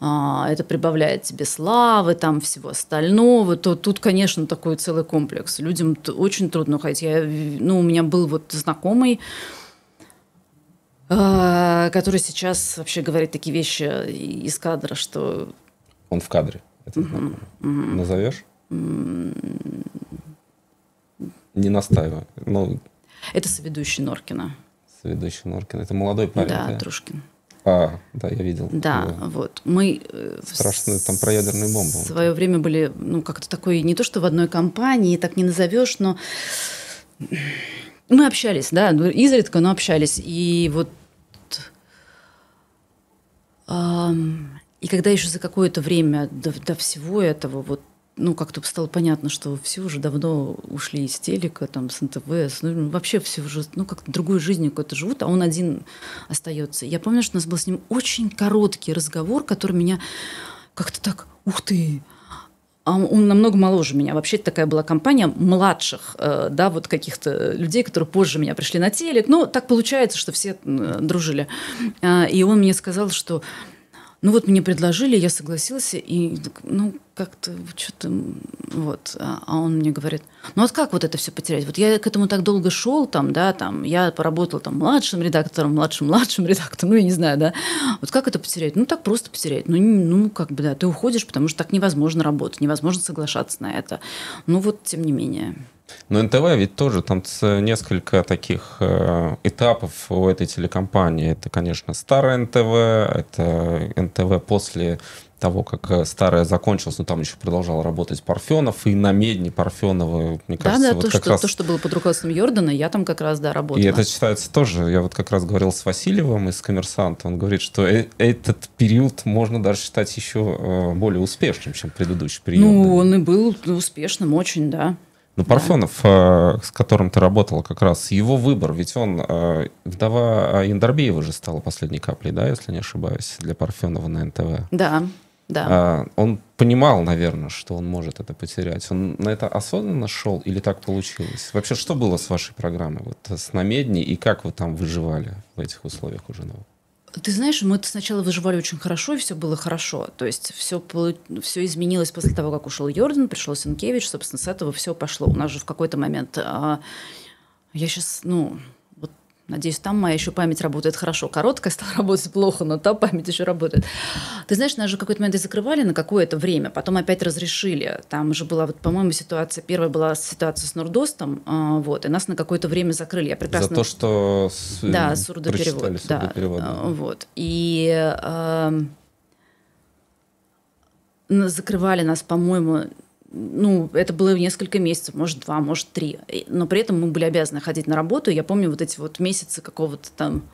а, это прибавляет тебе славы, там всего остального, то тут, конечно, такой целый комплекс. Людям очень трудно ходить Я, ну, у меня был вот знакомый, а, который сейчас вообще говорит такие вещи из кадра, что... Он в кадре. Это угу, угу. Назовешь? Не настаиваю. Но... Ну, это соведущий Норкина. Соведущий Норкина. Это молодой парень. Да, да? Трушкин. А, да, я видел. Да, да. вот. Мы э, Страшно, там про ядерную бомбу. В свое время были, ну, как-то такой, не то что в одной компании, так не назовешь, но мы общались, да, ну, изредка, но общались. И вот и когда еще за какое-то время до, до всего этого вот ну, как-то стало понятно, что все уже давно ушли из телека, там, с НТВ, ну, ну, вообще все уже, ну, как другой жизнью какой-то живут, а он один остается. Я помню, что у нас был с ним очень короткий разговор, который меня как-то так, ух ты, а он намного моложе меня. Вообще такая была компания младших, э, да, вот каких-то людей, которые позже меня пришли на телек. Но ну, так получается, что все э, дружили. А, и он мне сказал, что ну вот мне предложили, я согласился, и ну как-то что-то вот. А, а он мне говорит, ну вот как вот это все потерять? Вот я к этому так долго шел, там, да, там, я поработал там младшим редактором, младшим младшим редактором, ну я не знаю, да. Вот как это потерять? Ну так просто потерять. Ну, ну как бы да, ты уходишь, потому что так невозможно работать, невозможно соглашаться на это. Ну вот тем не менее. Но НТВ ведь тоже, там несколько таких э, этапов у этой телекомпании. Это, конечно, старое НТВ, это НТВ после того, как э, старое закончилось, но там еще продолжал работать Парфенов, и на Медне Парфенова, мне кажется, да, вот то, как что, раз... то, что было под руководством Йордана, я там как раз, да, работала. И это считается тоже, я вот как раз говорил с Васильевым из «Коммерсанта», он говорит, что э этот период можно даже считать еще э, более успешным, чем предыдущий период. Ну, он и был успешным очень, да. Но ну, да. Парфенов, э, с которым ты работала как раз, его выбор, ведь он, э, вдова Яндарбиева а, же стала последней каплей, да, если не ошибаюсь, для Парфенова на НТВ. Да, да. А, он понимал, наверное, что он может это потерять. Он на это осознанно шел или так получилось? Вообще, что было с вашей программой, вот с намедней, и как вы там выживали в этих условиях уже новых? Ты знаешь, мы сначала выживали очень хорошо, и все было хорошо. То есть все, все изменилось после того, как ушел Йордан, пришел Сенкевич, собственно, с этого все пошло. У нас же в какой-то момент... А, я сейчас, ну, Надеюсь, там моя еще память работает хорошо. Короткая стала работать плохо, но та память еще работает. Ты знаешь, нас же какой-то момент и закрывали на какое-то время, потом опять разрешили. Там уже была, вот, по-моему, ситуация, первая была ситуация с Нордостом, а, вот, и нас на какое-то время закрыли. Я прекрасно... За то, что с... да, сурдоперевод. Да, да. Вот. И э, закрывали нас, по-моему, ну, это было несколько месяцев, может, два, может, три. Но при этом мы были обязаны ходить на работу. Я помню вот эти вот месяцы какого-то там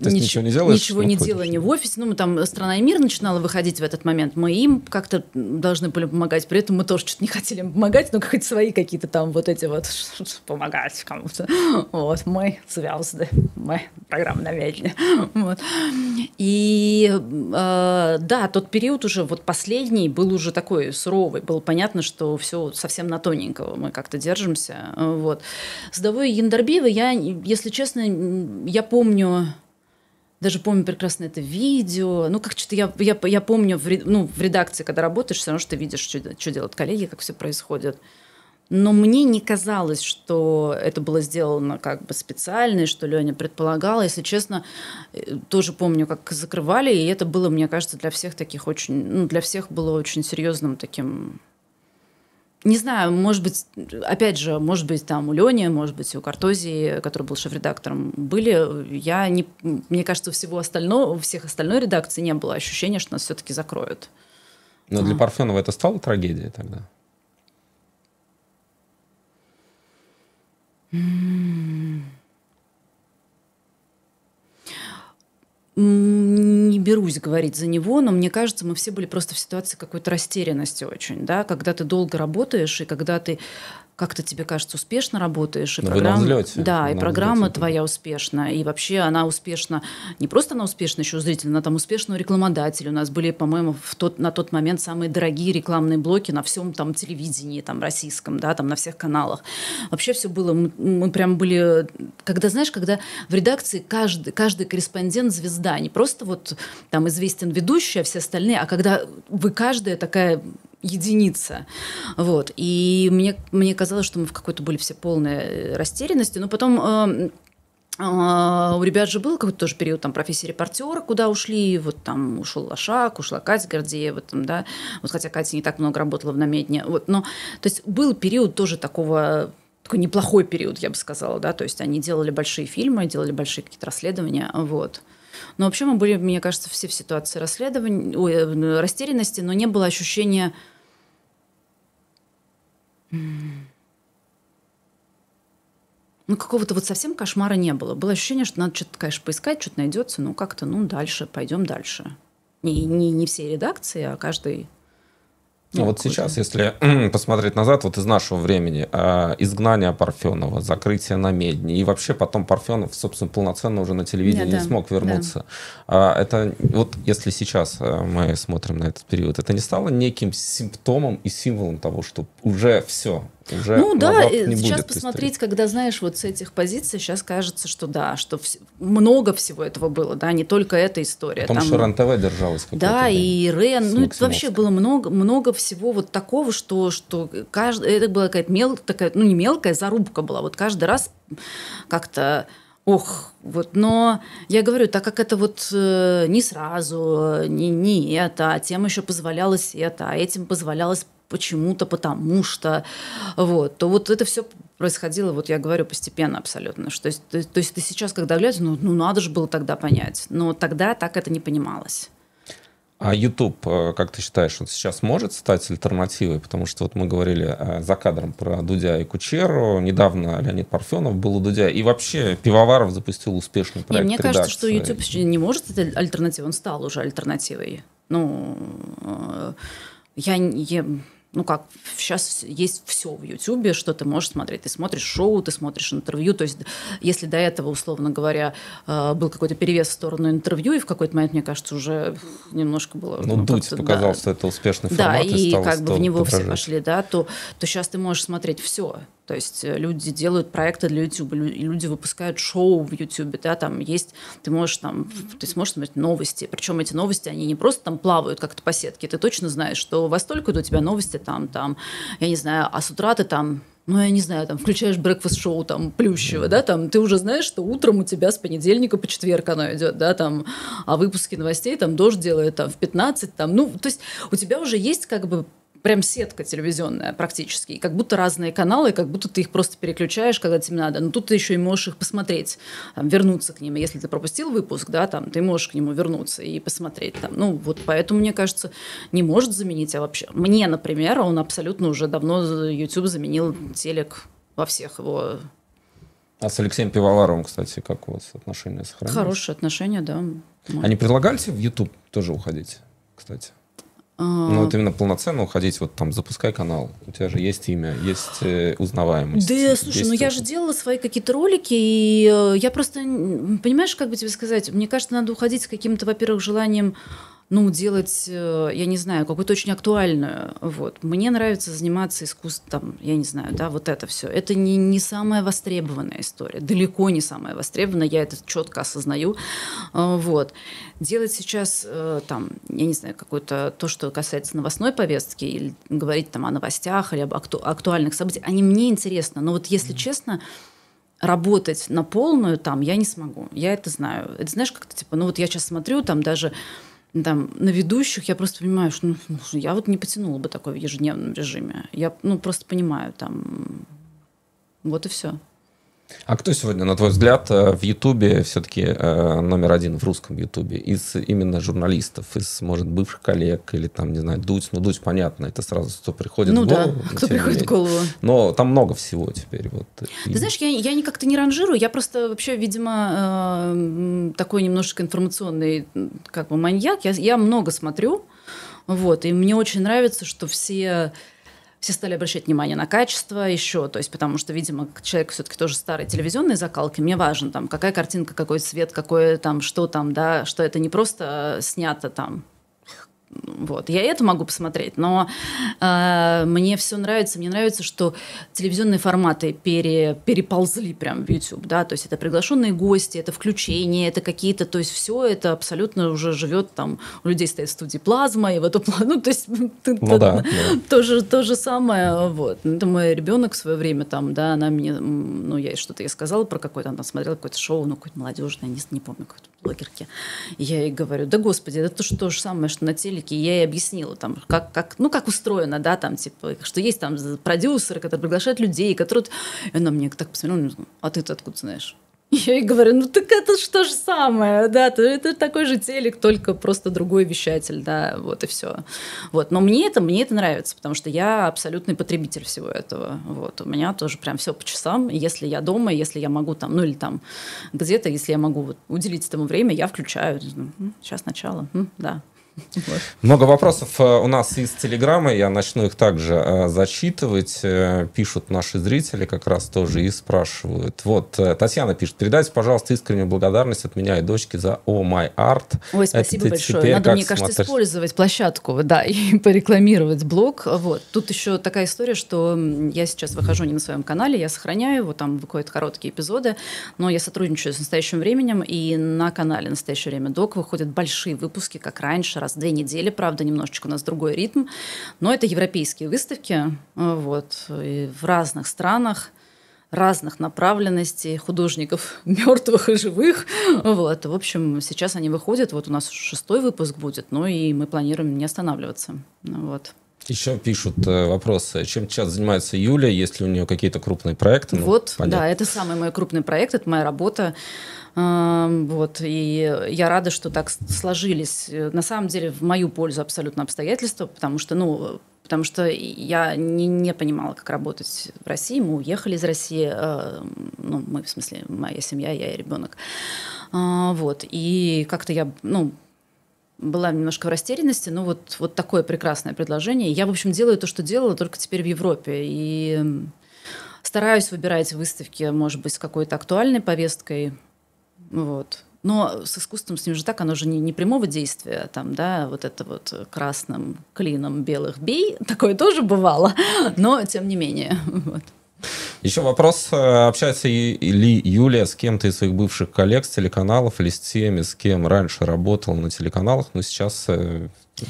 то есть ничего, ничего не делаешь? Ничего не делали в офисе. Ну, мы там «Страна и мир» начинала выходить в этот момент. Мы им как-то должны были помогать. При этом мы тоже что-то не хотели помогать, но хоть свои какие-то там вот эти вот помогать кому-то. Вот, мы звезды, мы программа ведение. Вот. И э, да, тот период уже, вот последний, был уже такой суровый. Было понятно, что все совсем на тоненького мы как-то держимся. Вот. С Давой Яндарбиевой я, если честно, я помню даже помню прекрасно это видео. Ну, как что-то я, я, я помню, в, ну, в редакции, когда работаешь, все равно что ты видишь, что, что делают коллеги, как все происходит. Но мне не казалось, что это было сделано как бы специально, и что Леня предполагала. Если честно, э, тоже помню, как закрывали, и это было, мне кажется, для всех таких очень, ну, для всех было очень серьезным таким не знаю, может быть, опять же, может быть, там у Лени, может быть, у Картозии, который был шеф-редактором, были. Я не, мне кажется, всего остального, у всех остальной редакции не было ощущения, что нас все-таки закроют. Но а. для Парфенова это стало трагедией тогда? Mm. не берусь говорить за него, но мне кажется, мы все были просто в ситуации какой-то растерянности очень, да, когда ты долго работаешь и когда ты как-то тебе кажется успешно работаешь и Вы программа, взлете, да, и программа взлете. твоя успешна, и вообще она успешна не просто она успешна еще у зрителя, она там успешна у рекламодателя. У нас были, по-моему, в тот, на тот момент самые дорогие рекламные блоки на всем там телевидении, там российском, да, там на всех каналах. Вообще все было, мы, мы прям были, когда знаешь, когда в редакции каждый каждый корреспондент звезда, не просто вот там известен ведущий, а все остальные, а когда вы каждая такая единица. Вот. И мне, мне казалось, что мы в какой-то были все полной э, растерянности. Но потом э, э, у ребят же был какой-то тоже период там профессии репортера, куда ушли, вот там ушел Лошак, ушла Катя Гордеева, там, да, вот хотя Катя не так много работала в намедне, вот, но, то есть был период тоже такого такой неплохой период, я бы сказала, да, то есть они делали большие фильмы, делали большие какие-то расследования, вот. Но вообще мы были, мне кажется, все в ситуации расследований, ой, э, растерянности, но не было ощущения ну, какого-то вот совсем кошмара не было. Было ощущение, что надо что-то, конечно, поискать, что-то найдется, ну, как-то, ну, дальше, пойдем дальше. Не, не, не все редакции, а каждый ну, ну, вот сейчас, если посмотреть назад, вот из нашего времени, э, изгнание Парфенова, закрытие на намедни, и вообще потом Парфенов, собственно, полноценно уже на телевидении Нет, не да, смог вернуться. Да. Э, это вот если сейчас э, мы смотрим на этот период, это не стало неким симптомом и символом того, что уже все, уже ну да, э, не сейчас посмотреть, истории. когда знаешь вот с этих позиций, сейчас кажется, что да, что вс- много всего этого было, да, не только эта история. Потому Там, что РЕН-ТВ держалась. Да, и РЕН, ну это вообще было много, много всего вот такого, что, что каждый, это была какая-то мелкая, такая, ну не мелкая, зарубка была, вот каждый раз как-то ох, вот, но я говорю, так как это вот э, не сразу, не, не это, а тем еще позволялось это, а этим позволялось почему-то, потому что, вот, то вот это все происходило, вот я говорю, постепенно абсолютно. Что, то, есть, то, то есть ты сейчас, когда глядишь, ну, ну надо же было тогда понять, но тогда так это не понималось. А YouTube, э, как ты считаешь, он сейчас может стать альтернативой? Потому что вот мы говорили э, за кадром про Дудя и Кучеру. Недавно Леонид Парфенов был у Дудя. И вообще Пивоваров запустил успешный проект. И мне кажется, редакции. что YouTube еще не может стать альтернативой. Он стал уже альтернативой. Ну, э, я... я ну как, сейчас есть все в Ютубе, что ты можешь смотреть. Ты смотришь шоу, ты смотришь интервью. То есть, если до этого, условно говоря, э, был какой-то перевес в сторону интервью, и в какой-то момент, мне кажется, уже немножко было... Ну, ну Дудь показал, да, что это успешный формат. Да, и, и как бы в него все пошли, да, то, то сейчас ты можешь смотреть все. То есть э, люди делают проекты для YouTube, люди выпускают шоу в YouTube, да, там есть, ты можешь там, ты сможешь смотреть новости, причем эти новости, они не просто там плавают как-то по сетке, ты точно знаешь, что во столько у тебя новости там, там, я не знаю, а с утра ты там ну, я не знаю, там, включаешь брекфест-шоу, там, Плющева, да, там, ты уже знаешь, что утром у тебя с понедельника по четверг оно идет, да, там, а выпуски новостей, там, дождь делает, там, в 15, там, ну, то есть у тебя уже есть, как бы, прям сетка телевизионная практически. И как будто разные каналы, как будто ты их просто переключаешь, когда тебе надо. Но тут ты еще и можешь их посмотреть, там, вернуться к ним. если ты пропустил выпуск, да, там, ты можешь к нему вернуться и посмотреть. Там. Ну, вот поэтому, мне кажется, не может заменить, а вообще. Мне, например, он абсолютно уже давно YouTube заменил телек во всех его а с Алексеем Пивоваровым, кстати, как у вас отношения сохранились? Хорошие отношения, да. Может. Они предлагали тебе в YouTube тоже уходить, кстати? Ну, а. вот именно полноценно уходить, вот там, запускай канал, у тебя же есть имя, есть э, узнаваемость. Да, есть, слушай, есть ну я же делала свои какие-то ролики, и э, я просто, понимаешь, как бы тебе сказать, мне кажется, надо уходить с каким-то, во-первых, желанием ну, делать, э, я не знаю, какую-то очень актуальную. Вот. Мне нравится заниматься искусством, я не знаю, да, вот это все. Это не, не самая востребованная история, далеко не самая востребованная, я это четко осознаю. Э, вот. Делать сейчас, э, там, я не знаю, какое-то то, что касается новостной повестки, или говорить там о новостях, или об акту- актуальных событиях, они мне интересны. Но вот если mm-hmm. честно, работать на полную там я не смогу. Я это знаю. Это знаешь, как-то типа, ну вот я сейчас смотрю, там даже ну, там, на ведущих, я просто понимаю, что ну, ну, я вот не потянула бы такое в ежедневном режиме. Я ну, просто понимаю, там, вот и все. А кто сегодня, на твой взгляд, э, в Ютубе все-таки э, номер один в русском Ютубе? Из именно журналистов, из, может, бывших коллег или там, не знаю, Дудь. Ну, Дудь, понятно, это сразу кто приходит ну, в голову. Ну да, а кто приходит в голову. Но там много всего теперь. Вот. Ты знаешь, я, я никак то не ранжирую, я просто вообще, видимо, э, такой немножечко информационный как бы маньяк. Я, я много смотрю, вот, и мне очень нравится, что все все стали обращать внимание на качество еще, то есть потому что, видимо, человек все-таки тоже старый телевизионной закалки, мне важно там, какая картинка, какой цвет, какое там, что там, да, что это не просто а, снято там вот. Я это могу посмотреть, но э, мне все нравится. Мне нравится, что телевизионные форматы пере, переползли прям в YouTube. Да? То есть это приглашенные гости, это включение, это какие-то... То есть все это абсолютно уже живет там... У людей стоит в студии плазма, и в эту Ну, то есть ну, да, То, же, то же самое. Вот. Ну, это мой ребенок в свое время там, да, она мне... Ну, я что-то ей сказала про какое-то... Она смотрела какое-то шоу, ну, какое-то молодежное, не, не помню, какой-то блогерки. И я ей говорю, да, господи, это то же самое, что на теле реплики, я ей объяснила, там, как, как, ну, как устроено, да, там, типа, что есть там продюсеры, которые приглашают людей, которые... И она мне так посмотрела, ну, а ты-то откуда знаешь? Я ей говорю, ну так это что же самое, да, это такой же телек, только просто другой вещатель, да, вот и все. Вот, но мне это, мне это нравится, потому что я абсолютный потребитель всего этого, вот, у меня тоже прям все по часам, если я дома, если я могу там, ну или там где-то, если я могу вот, уделить этому время, я включаю, сейчас ну, начало, да, много вопросов э, у нас из Телеграма, я начну их также э, зачитывать. Э, пишут наши зрители как раз тоже и спрашивают. Вот, Татьяна пишет, передайте, пожалуйста, искреннюю благодарность от меня и дочки за О май арт. Ой, спасибо Это большое. Надо, мне кажется, использовать площадку, да, и порекламировать блог. Вот. Тут еще такая история, что я сейчас выхожу не на своем канале, я сохраняю, его, там выходят короткие эпизоды, но я сотрудничаю с настоящим временем, и на канале «Настоящее время док» выходят большие выпуски, как раньше, раз в две недели, правда, немножечко у нас другой ритм, но это европейские выставки, э, вот, и в разных странах разных направленностей, художников мертвых и живых. Вот. В общем, сейчас они выходят, вот у нас шестой выпуск будет, ну и мы планируем не останавливаться. Вот. Еще пишут э, вопрос, э, чем сейчас занимается Юля, есть ли у нее какие-то крупные проекты? Ну, вот, понятно. да, это самый мой крупный проект, это моя работа. вот, и я рада, что так сложились, э, на самом деле, в мою пользу абсолютно обстоятельства, потому что, ну, потому что я не, не понимала, как работать в России. Мы уехали из России, э, ну, мы, в смысле, моя семья, я и ребенок. А, вот, и как-то я, ну, была немножко в растерянности, но ну, вот, вот такое прекрасное предложение. Я, в общем, делаю то, что делала, только теперь в Европе. И стараюсь выбирать выставки, может быть, с какой-то актуальной повесткой. Вот. Но с искусством с ним же так, оно же не, не прямого действия, а там, да, вот это вот красным клином белых бей, такое тоже бывало, но тем не менее. Вот. Еще вопрос, э, общается ли Юлия с кем-то из своих бывших коллег с телеканалов или с теми, с кем раньше работала на телеканалах, но сейчас э,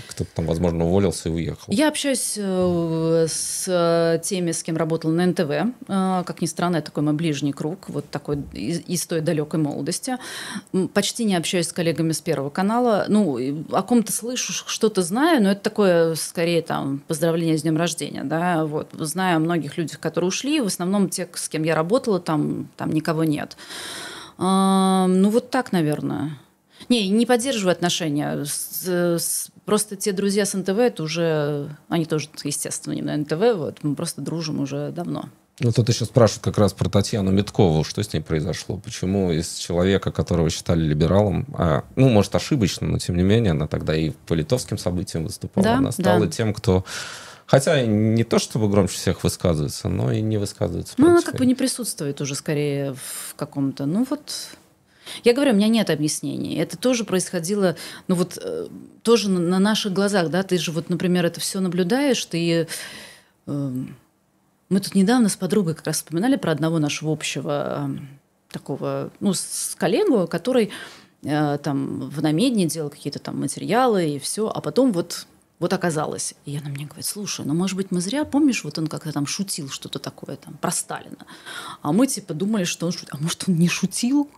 кто-то там, возможно, уволился и уехал. Я общаюсь э, с э, теми, с кем работала на НТВ. Э, как ни странно, это такой мой ближний круг, вот такой из, той далекой молодости. Почти не общаюсь с коллегами с Первого канала. Ну, о ком-то слышу, что-то знаю, но это такое, скорее, там, поздравление с днем рождения, да, вот. Знаю о многих людях, которые ушли, в основном те, с кем я работала, там, там никого нет. ну, вот так, наверное. Не, не поддерживаю отношения с, с Просто те друзья с НТВ, это уже... Они тоже, естественно, не на НТВ, вот. Мы просто дружим уже давно. Ну, тут еще спрашивают как раз про Татьяну Миткову, что с ней произошло, почему из человека, которого считали либералом, а, ну, может, ошибочно, но тем не менее, она тогда и по литовским событиям выступала, да, она стала да. тем, кто... Хотя не то чтобы громче всех высказывается, но и не высказывается. Ну, она как бы не присутствует уже скорее в каком-то... Ну, вот я говорю, у меня нет объяснений. Это тоже происходило, ну вот, э, тоже на наших глазах, да, ты же вот, например, это все наблюдаешь, ты... Эм, мы тут недавно с подругой как раз вспоминали про одного нашего общего эм, такого, ну, с коллегу, который э, там в намедне делал какие-то там материалы и все, а потом вот вот оказалось. И она мне говорит, слушай, ну, может быть, мы зря, помнишь, вот он как-то там шутил что-то такое там про Сталина. А мы, типа, думали, что он шутил. А может, он не шутил?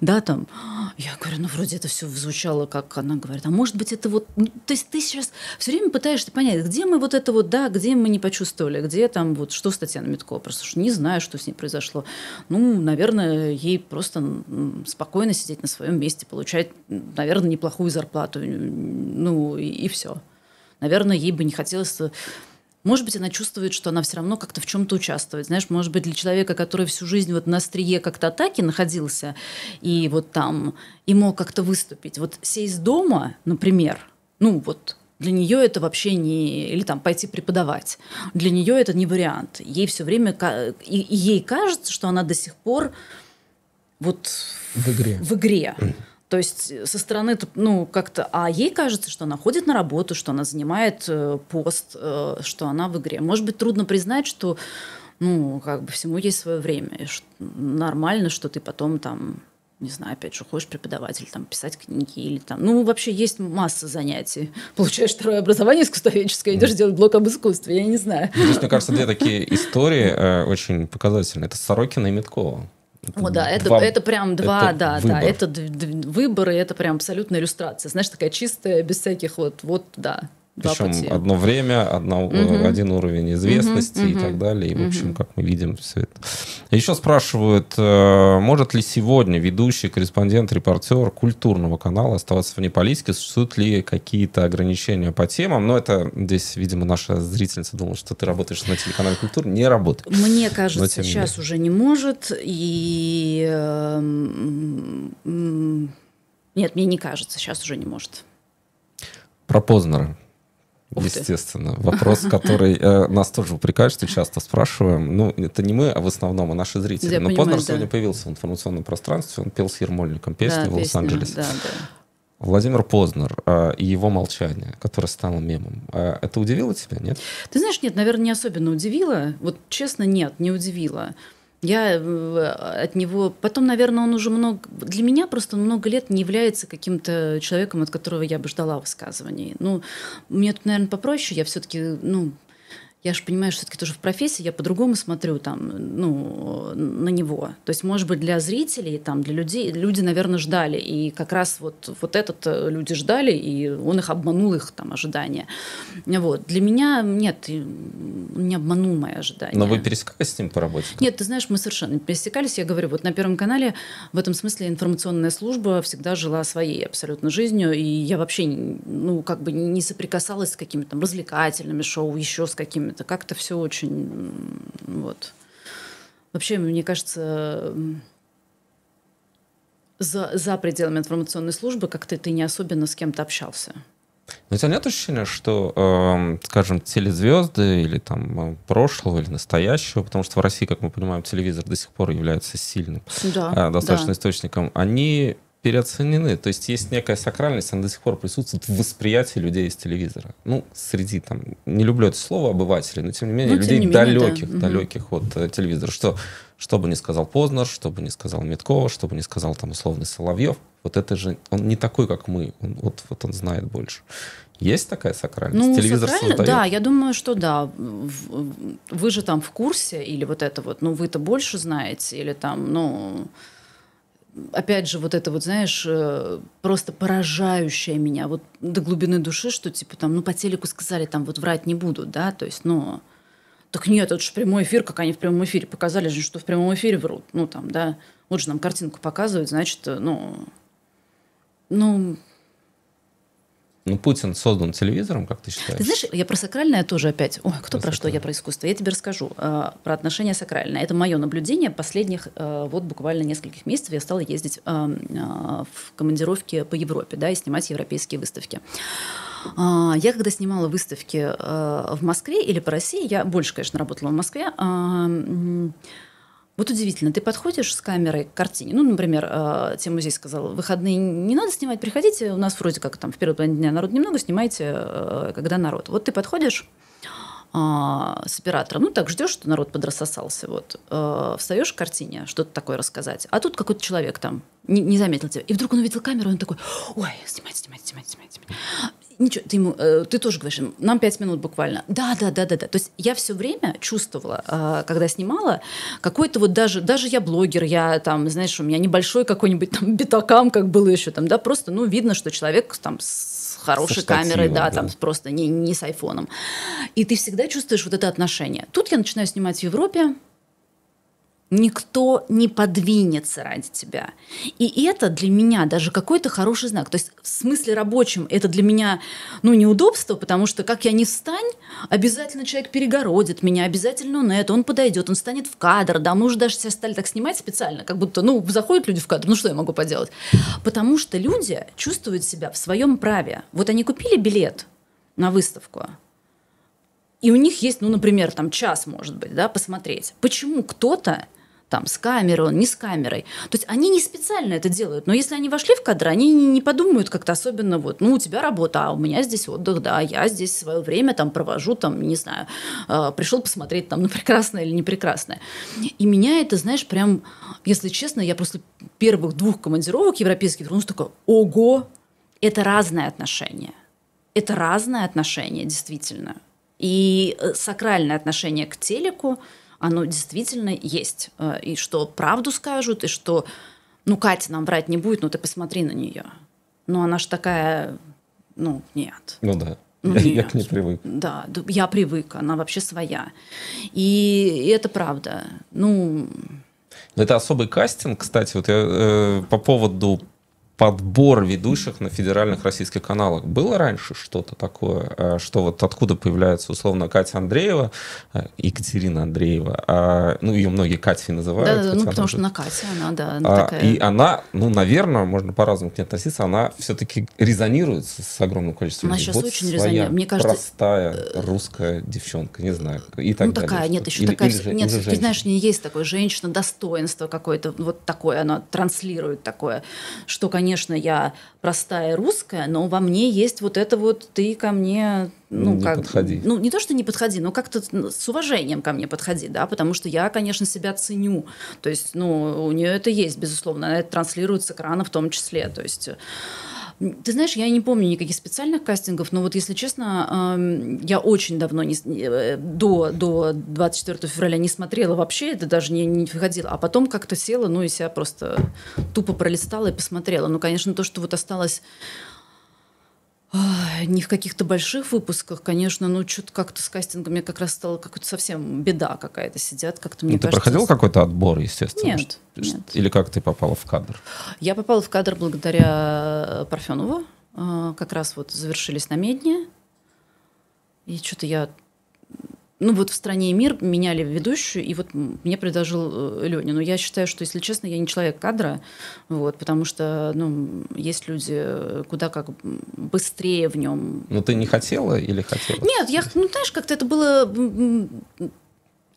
Да, там. Я говорю, ну, вроде это все звучало, как она говорит. А может быть, это вот... Ну, то есть ты сейчас все время пытаешься понять, где мы вот это вот, да, где мы не почувствовали, где там вот, что с Татьяной Митко. Просто что не знаю, что с ней произошло. Ну, наверное, ей просто спокойно сидеть на своем месте, получать, наверное, неплохую зарплату. Ну, и, и все наверное, ей бы не хотелось э, может быть, она чувствует, что она все равно как-то в чем-то участвует. Знаешь, может быть, для человека, который всю жизнь вот на острие как-то атаки находился, и вот там, и мог как-то выступить. Вот сесть дома, например, ну вот для нее это вообще не... Или там пойти преподавать. Для нее это не вариант. Ей все время... И, ей кажется, что она до сих пор вот в игре. В игре. То есть э, со стороны, ну, как-то... А ей кажется, что она ходит на работу, что она занимает э, пост, э, что она в игре. Может быть, трудно признать, что, ну, как бы всему есть свое время. И нормально, что ты потом там не знаю, опять же, хочешь преподаватель, там, писать книги или там... Ну, вообще есть масса занятий. Получаешь второе образование искусствоведческое, идешь делать блок об искусстве, я не знаю. Здесь, мне кажется, две такие истории очень показательные. Это Сорокина и Миткова. О, да, это, два, это прям два, это да, выбор. да, это выборы, это прям абсолютная иллюстрация, знаешь, такая чистая, без всяких вот, вот, да, причем пути. одно время, одно, угу. один уровень известности угу, и угу. так далее. И, в общем, угу. как мы видим все это. Еще спрашивают, э, может ли сегодня ведущий, корреспондент, репортер культурного канала оставаться вне политики? Существуют ли какие-то ограничения по темам? Но это здесь, видимо, наша зрительница думала, что ты работаешь на телеканале культуры, Не работает. Мне кажется, сейчас уже не может. И... Эм, нет, мне не кажется, сейчас уже не может. Про Познера. Ух Естественно. Ты. Вопрос, который э, нас тоже упрекают, что часто спрашиваем. Ну, это не мы, а в основном, а наши зрители. Я Но понимаю, Познер да. сегодня появился в информационном пространстве, он пел с Ермольником песню да, в Лос-Анджелесе. Да, да. Владимир Познер э, и его молчание, которое стало мемом. Э, это удивило тебя, нет? Ты знаешь, нет, наверное, не особенно удивило. Вот честно, нет, не удивило. Я э, от него... Потом, наверное, он уже много... Для меня просто много лет не является каким-то человеком, от которого я бы ждала высказываний. Ну, мне тут, наверное, попроще. Я все таки ну, я же понимаю, что все-таки тоже в профессии, я по-другому смотрю там, ну, на него. То есть, может быть, для зрителей, там, для людей, люди, наверное, ждали. И как раз вот, вот этот э, люди ждали, и он их обманул, их там ожидания. Вот. Для меня нет, не обманул мои ожидания. Но вы пересекались с ним по работе? Нет, ты знаешь, мы совершенно не пересекались. Я говорю, вот на Первом канале в этом смысле информационная служба всегда жила своей абсолютно жизнью, и я вообще, ну, как бы не соприкасалась с какими-то развлекательными шоу, еще с какими это как-то все очень... Вот. Вообще, мне кажется, за, за пределами информационной службы как-то ты не особенно с кем-то общался. Но ну, у тебя нет ощущения, что, э, скажем, телезвезды или там э, прошлого, или настоящего, потому что в России, как мы понимаем, телевизор до сих пор является сильным да, э, достаточно да. источником, они переоценены. То есть есть некая сакральность, она до сих пор присутствует в восприятии людей из телевизора. Ну, среди там, не люблю это слово обывателей, но тем не менее, ну, людей не менее, далеких, да. далеких угу. от э, телевизора. Что, что бы ни сказал Познер, что бы ни сказал Миткова, что бы ни сказал там условный Соловьев, вот это же, он не такой, как мы, он, вот, вот он знает больше. Есть такая сакральность? Ну, Телевизор сакрально, создает? Да, я думаю, что да. Вы же там в курсе или вот это вот, ну вы-то больше знаете или там, ну... Но опять же, вот это вот, знаешь, э, просто поражающее меня вот до глубины души, что типа там, ну, по телеку сказали, там вот врать не буду да, то есть, но ну, так нет, это же прямой эфир, как они в прямом эфире показали же, что в прямом эфире врут, ну, там, да, вот же нам картинку показывают, значит, э, ну, ну, ну, Путин создан телевизором, как ты считаешь? Ты знаешь, я про сакральное тоже опять. Ой, кто про, про что, я про искусство. Я тебе расскажу э, про отношения сакральное. Это мое наблюдение последних э, вот буквально нескольких месяцев. Я стала ездить э, э, в командировке по Европе, да, и снимать европейские выставки. Я когда снимала выставки э, в Москве или по России, я больше, конечно, работала в Москве, вот удивительно, ты подходишь с камерой к картине, ну, например, э, тебе музей сказал, выходные не надо снимать, приходите, у нас вроде как там в первый половине дня народ немного, снимайте, э, когда народ. Вот ты подходишь, а, с оператором. Ну, так ждешь, что народ подрассосался. Вот. А, встаешь к картине, что-то такое рассказать. А тут какой-то человек там не, не заметил тебя. И вдруг он увидел камеру, он такой, ой, снимать, снимать, снимать, снимать. снимать ничего, ты, ему, э, ты тоже говоришь, нам пять минут буквально. Да, да, да, да, да. То есть я все время чувствовала, э, когда снимала, какой-то вот даже, даже я блогер, я там, знаешь, у меня небольшой какой-нибудь там битакам, как было еще там, да, просто, ну, видно, что человек там с хорошей камерой, да, да, там просто не, не с айфоном. И ты всегда чувствуешь вот это отношение. Тут я начинаю снимать в Европе, Никто не подвинется ради тебя. И это для меня даже какой-то хороший знак. То есть в смысле рабочем это для меня ну, неудобство, потому что как я не встань, обязательно человек перегородит меня, обязательно он это, он подойдет, он станет в кадр, да, мы уже даже себя стали так снимать специально, как будто, ну, заходят люди в кадр, ну что я могу поделать? Потому что люди чувствуют себя в своем праве. Вот они купили билет на выставку, и у них есть, ну, например, там час, может быть, да, посмотреть. Почему кто-то там, с камерой он, не с камерой. То есть они не специально это делают, но если они вошли в кадр, они не подумают как-то особенно, вот, ну, у тебя работа, а у меня здесь отдых, да, а я здесь свое время там провожу, там, не знаю, э, а, пришел посмотреть там ну прекрасное или непрекрасное. И меня это, знаешь, прям, если честно, я просто первых двух командировок европейских вернулась такое, ого, это разное отношение. Это разное отношение, действительно. И э, сакральное отношение к телеку – оно действительно есть. Э, и что правду скажут, и что, ну, Катя нам врать не будет, но ну, ты посмотри на нее. ну она же такая, ну, нет. Ну да. Ну, я, я к ней привык. Да, я привык, она вообще своя. И, и это правда. Ну... Это особый кастинг, кстати, вот я э, по поводу подбор ведущих на федеральных российских каналах. Было раньше что-то такое, э, что вот откуда появляется условно Катя Андреева, э, Екатерина Андреева, а, ну ее многие Катей называют. Да, ну потому же... что на Кате она, да, а, она а, такая. И она, ну, наверное, можно по-разному к ней относиться, она все-таки резонирует с огромным количеством она людей. Она сейчас вот очень резонирует. Мне кажется... Простая э, русская девчонка, не знаю, и так ну, далее. такая, нет, еще или, такая... Или, нет, или ты знаешь, не есть такое женщина, достоинство какое-то, вот такое она транслирует такое, что, конечно, конечно, я простая русская, но во мне есть вот это вот ты ко мне ну, ну не как, подходи. Ну, не то, что не подходи, но как-то ну, с уважением ко мне подходи, да, потому что я, конечно, себя ценю. То есть, ну, у нее это есть, безусловно, это транслируется с экрана в том числе. То есть, ты знаешь, я не помню никаких специальных кастингов, но вот, если честно, я очень давно, не, э, до, до 24 февраля не смотрела вообще, это даже не, не выходило. А потом как-то села, ну, и себя просто тупо пролистала и посмотрела. Ну, конечно, то, что вот осталось не в каких-то больших выпусках, конечно, ну что-то как-то с кастингами как раз стало как то совсем беда какая-то сидят, как-то мне ну, кажется... Ты проходил с... какой-то отбор, естественно? Нет, что, нет. Или как ты попала в кадр? Я попала в кадр благодаря э, Парфенову. Э, как раз вот завершились намедни. И что-то я ну вот в «Стране и мир» меняли ведущую, и вот мне предложил э, Леня. Но ну, я считаю, что, если честно, я не человек кадра, вот, потому что ну, есть люди э, куда как быстрее в нем. Но ты не хотела или хотела? Нет, я, ну знаешь, как-то это было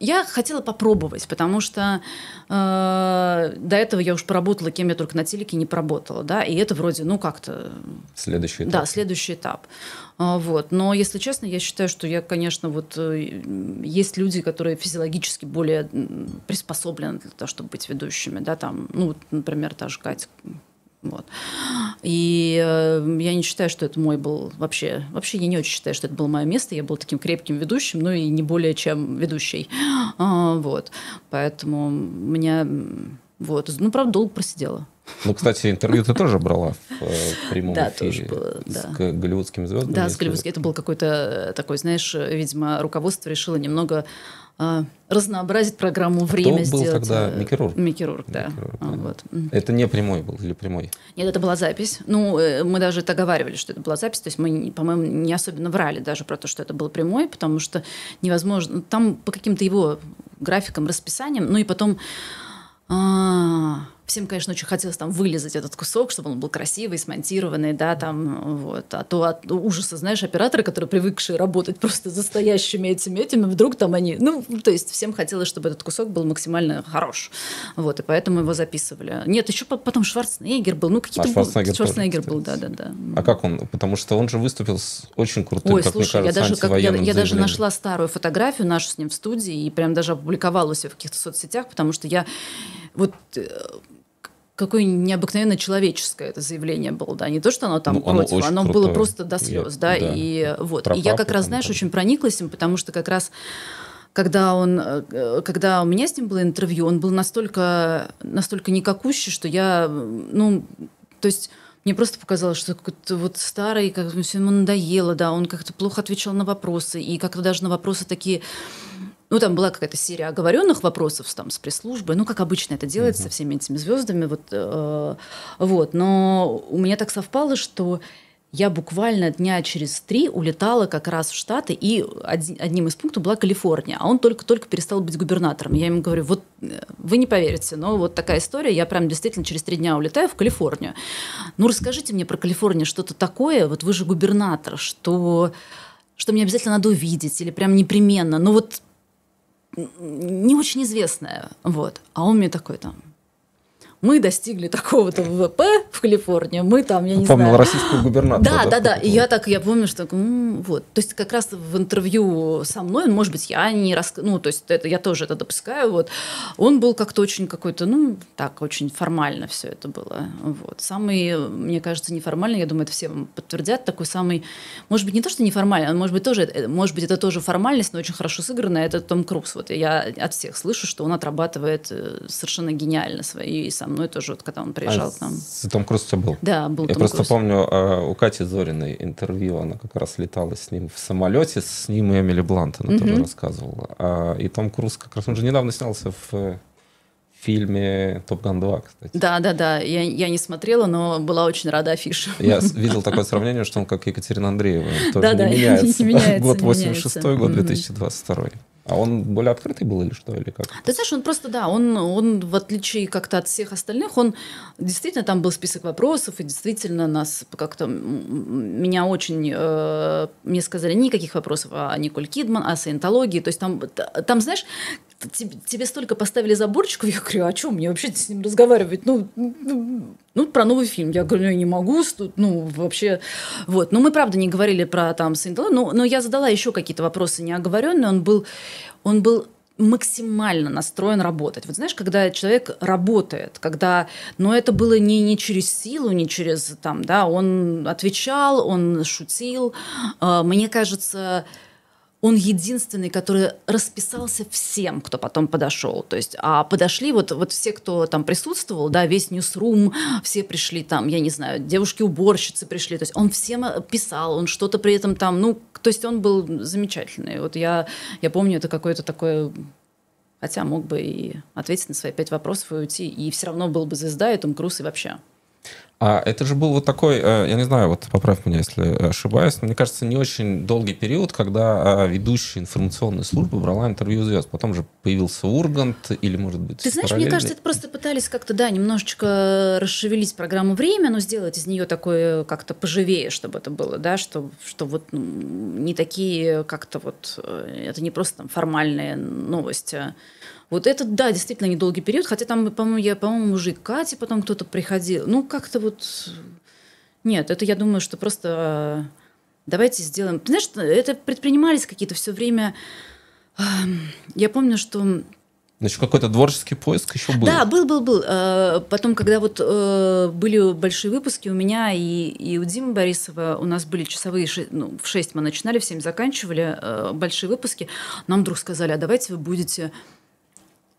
я хотела попробовать, потому что э, до этого я уж поработала, кем я только на телеке не поработала, да, и это вроде, ну, как-то... Следующий этап. Да, следующий этап. А, вот. Но, если честно, я считаю, что я, конечно, вот э, есть люди, которые физиологически более приспособлены для того, чтобы быть ведущими, да, там, ну, например, та же Катя вот. И э, я не считаю, что это мой был вообще... Вообще я не очень считаю, что это было мое место. Я был таким крепким ведущим, ну и не более чем ведущей. А, вот. Поэтому меня... Вот. Ну, правда, долго просидела. Ну, кстати, интервью ты тоже брала в э, прямом да, эфире. Тоже было, да. С голливудскими звездами. Да, с голливудскими. Это был какой-то такой, знаешь, видимо, руководство решило немного а, разнообразить программу время Кто сделать. был тогда Микерург? Э, Микерург, да. Микерург, а, Вот. Это не прямой был или прямой? Нет, это была запись. Ну, э, мы даже договаривались, что это была запись. То есть мы, по-моему, не особенно врали даже про то, что это был прямой, потому что невозможно... Там по каким-то его графикам, расписаниям, ну и потом... А -а -а Всем, конечно, очень хотелось там вылезать этот кусок, чтобы он был красивый, смонтированный, да, там, вот. А то от ужаса, знаешь, операторы, которые привыкшие работать просто за стоящими этими этими, вдруг там они, ну, то есть всем хотелось, чтобы этот кусок был максимально хорош, вот, и поэтому его записывали. Нет, еще потом Шварценеггер был, ну, какие-то... А Шварценеггер, Шварценеггер был, да-да-да. А как он? Потому что он же выступил с очень крутым, Ой, как слушай, мне кажется, я даже, как, я, я даже нашла старую фотографию нашу с ним в студии и прям даже опубликовала у себя в каких-то соцсетях, потому что я вот э, какое необыкновенно человеческое это заявление было, да, не то, что оно там ну, против, оно, оно было просто до слез, я, да, да, и вот. Про и я как раз, знаешь, очень прониклась им, потому что как раз когда он, э, когда у меня с ним было интервью, он был настолько, настолько никакущий, что я, ну, то есть мне просто показалось, что какой-то вот старый, как ему надоело, да, он как-то плохо отвечал на вопросы, и как-то даже на вопросы такие ну, там была какая-то серия оговоренных вопросов там, с пресс-службой, ну, как обычно это делается mm-hmm. со всеми этими звездами. Вот, э, вот. Но у меня так совпало, что я буквально дня через три улетала как раз в Штаты, и одним из пунктов была Калифорния, а он только-только перестал быть губернатором. Я ему говорю, вот э, вы не поверите, но вот такая история, я прям действительно через три дня улетаю в Калифорнию. Ну, расскажите мне про Калифорнию что-то такое, вот вы же губернатор, что, что мне обязательно надо увидеть, или прям непременно, ну вот не очень известная, вот. А он мне такой там, мы достигли такого-то ВВП в Калифорнии, мы там, я не Помнил знаю... российского губернатора. Да, да, да. И я так, я помню, что вот. То есть как раз в интервью со мной, может быть, я не рас... ну, то есть это, я тоже это допускаю, вот. Он был как-то очень какой-то, ну, так, очень формально все это было. Вот. Самый, мне кажется, неформальный, я думаю, это все подтвердят, такой самый, может быть, не то, что неформальный, он, а может быть, тоже, э, может быть, это тоже формальность, но очень хорошо сыгранная, это Том Круз. Вот я от всех слышу, что он отрабатывает э, совершенно гениально свои самые там, ну это же вот когда он а приезжал а там. С Том Круз все был? Да, был Я Том просто Круз. помню э, у Кати Зориной интервью, она как раз летала с ним в самолете, с ним и Эмили Блант, она mm-hmm. тоже рассказывала. А, и Том Круз как раз, он же недавно снялся в э, фильме «Топ Ган 2», кстати. Да, да, да. Я, я не смотрела, но была очень рада афише. Я видел такое сравнение, что он как Екатерина Андреева. Тоже да, не да, меняется. Не меняется год 86 год 2022 а он более открытый был или что, или как? Ты знаешь, он просто, да, он, он в отличие как-то от всех остальных, он действительно, там был список вопросов, и действительно нас как-то, меня очень, э, мне сказали, никаких вопросов о Николь Кидман, о саентологии, то есть там, там, знаешь, тебе, тебе столько поставили заборчиков, я говорю, о «А чем мне вообще с ним разговаривать? Ну ну, ну, ну, про новый фильм. Я говорю, ну, я не могу, ну, вообще. Вот. Но мы, правда, не говорили про там Синдала, но, но я задала еще какие-то вопросы неоговоренные. Он был, он был максимально настроен работать. Вот знаешь, когда человек работает, когда, но это было не, не через силу, не через там, да, он отвечал, он шутил. А, мне кажется, он единственный, который расписался всем, кто потом подошел. То есть, а подошли вот, вот все, кто там присутствовал, да, весь ньюсрум, все пришли там, я не знаю, девушки-уборщицы пришли. То есть он всем э, писал, он что-то при этом там, ну, то есть он был замечательный. Вот я, я помню, это какое-то такое Хотя мог бы и ответить на свои пять вопросов и уйти, и все равно был бы звезда, и Том Круз, и вообще. А это же был вот такой, э, я не знаю, вот поправь меня, если ошибаюсь, но мне кажется, не очень долгий период, когда а, ведущая информационная служба брала интервью звезд. Потом же появился Ургант или, может быть, Ты знаешь, параллельный... мне кажется, это просто пытались как-то, да, немножечко расшевелить программу «Время», но сделать из нее такое как-то поживее, чтобы это было, да, что, что вот не такие как-то вот, э, это не просто там формальные новости, а вот этот, да, действительно недолгий период, хотя там, по-моему, я, по-моему, мужик Кати потом кто-то приходил. Ну, как-то вот... Нет, это я думаю, что просто э, давайте сделаем... Ты знаешь, это предпринимались какие-то все время... Э, я помню, что Значит, какой-то творческий поиск еще был. Да, был, был, был. Э, потом, когда вот были большие выпуски у меня и, и у Димы Борисова, у нас были часовые, ну, в 6 мы начинали, в 7 заканчивали большие выпуски, нам вдруг сказали, а давайте вы будете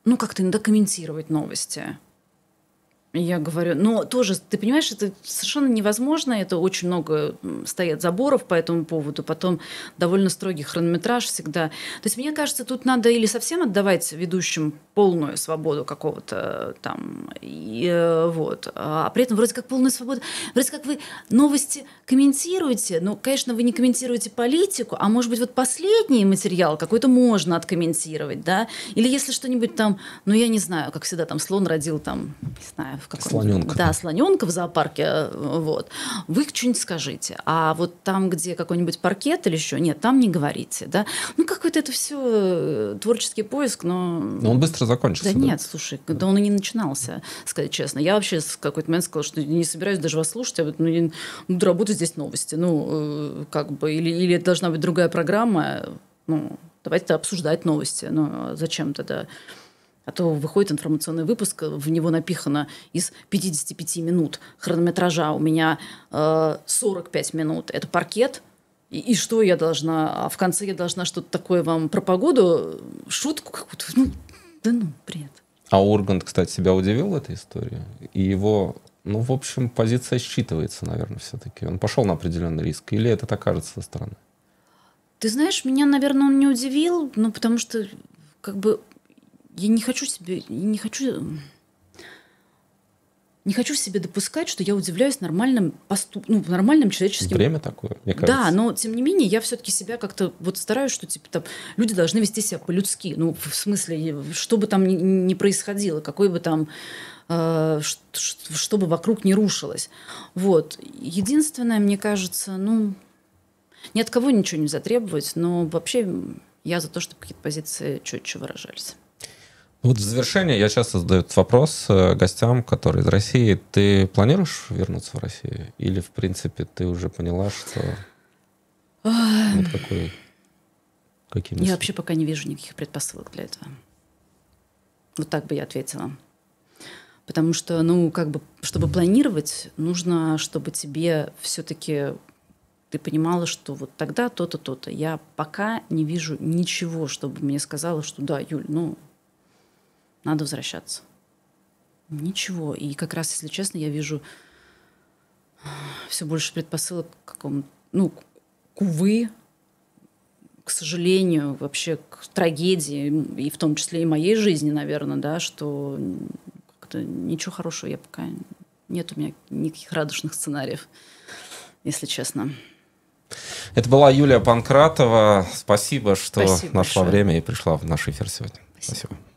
ну, как-то иногда комментировать новости. Я говорю, но «Ну, тоже, ты понимаешь, это совершенно невозможно, это очень много стоят заборов по этому поводу, потом довольно строгий хронометраж всегда. То есть мне кажется, тут надо или совсем отдавать ведущим полную свободу какого-то э, там, и, э, вот, а при этом вроде как полную свободу, вроде как вы новости комментируете, но, ну, конечно, вы не комментируете политику, а может быть вот последний материал какой-то можно откомментировать, да, или если что-нибудь там, ну я не знаю, как всегда там слон родил там, не знаю, в каком слоненка. Да, слоненка в зоопарке, э, вот, вы что-нибудь скажите. А вот там, где какой-нибудь паркет или еще, нет, там не говорите, да. Ну, какой-то это все э, творческий поиск, но... Но он быстро закончился. Да, да? нет, слушай, да. он и не начинался, сказать честно. Я вообще в какой-то момент сказала, что не собираюсь даже вас слушать, я а вот, ну, буду работать здесь новости, ну, э, как бы, или, или должна быть другая программа, ну, давайте обсуждать новости, ну, а зачем тогда... -то, а то выходит информационный выпуск, э, в него напихано из 55 минут хронометража. У меня э, 45 минут. Это паркет. И, и что я должна? А в конце я должна что-то такое вам про погоду, э, шутку какую-то. Ну, да ну, привет. А Ургант, кстати, себя удивил в этой истории? И его, ну, в общем, позиция считывается, наверное, все-таки. Он пошел на определенный риск. Или это так кажется со стороны? Ты знаешь, меня, наверное, он не удивил, ну, потому что как бы я не хочу себе, не хочу, эм, не хочу себе допускать, что я удивляюсь нормальным поступ, ну, нормальным человеческим. Время такое, мне кажется. Да, но тем не менее я все-таки себя как-то вот стараюсь, что типа там люди должны вести себя по-людски, ну в смысле, что бы там ни, ни происходило, какой бы там э, чтобы вокруг не рушилось. Вот. Единственное, мне кажется, ну, ни от кого ничего нельзя требовать, но вообще я за то, чтобы какие-то позиции четче выражались. Вот в завершение я часто задаю этот вопрос э, гостям, которые из России. Ты планируешь вернуться в Россию? Или, в принципе, ты уже поняла, что... Вот какой... Какие Я вообще пока не вижу никаких предпосылок для этого. Вот так бы я ответила. Потому что, ну, как бы, чтобы планировать, нужно, чтобы тебе все-таки ты понимала, что вот тогда то-то, то-то. Я пока не вижу ничего, чтобы мне сказала, что да, Юль, ну, надо возвращаться. Ничего. И как раз, если честно, я вижу а, все больше предпосылок к какому ну, к, увы, к сожалению, вообще к трагедии, и в том числе и моей жизни, наверное, да, что ничего хорошего я пока... Нет у меня никаких радужных сценариев, если честно. Это была Юлия Панкратова. Спасибо, что Спасибо нашла большое. время и пришла в наш эфир сегодня. Спасибо. Спасибо.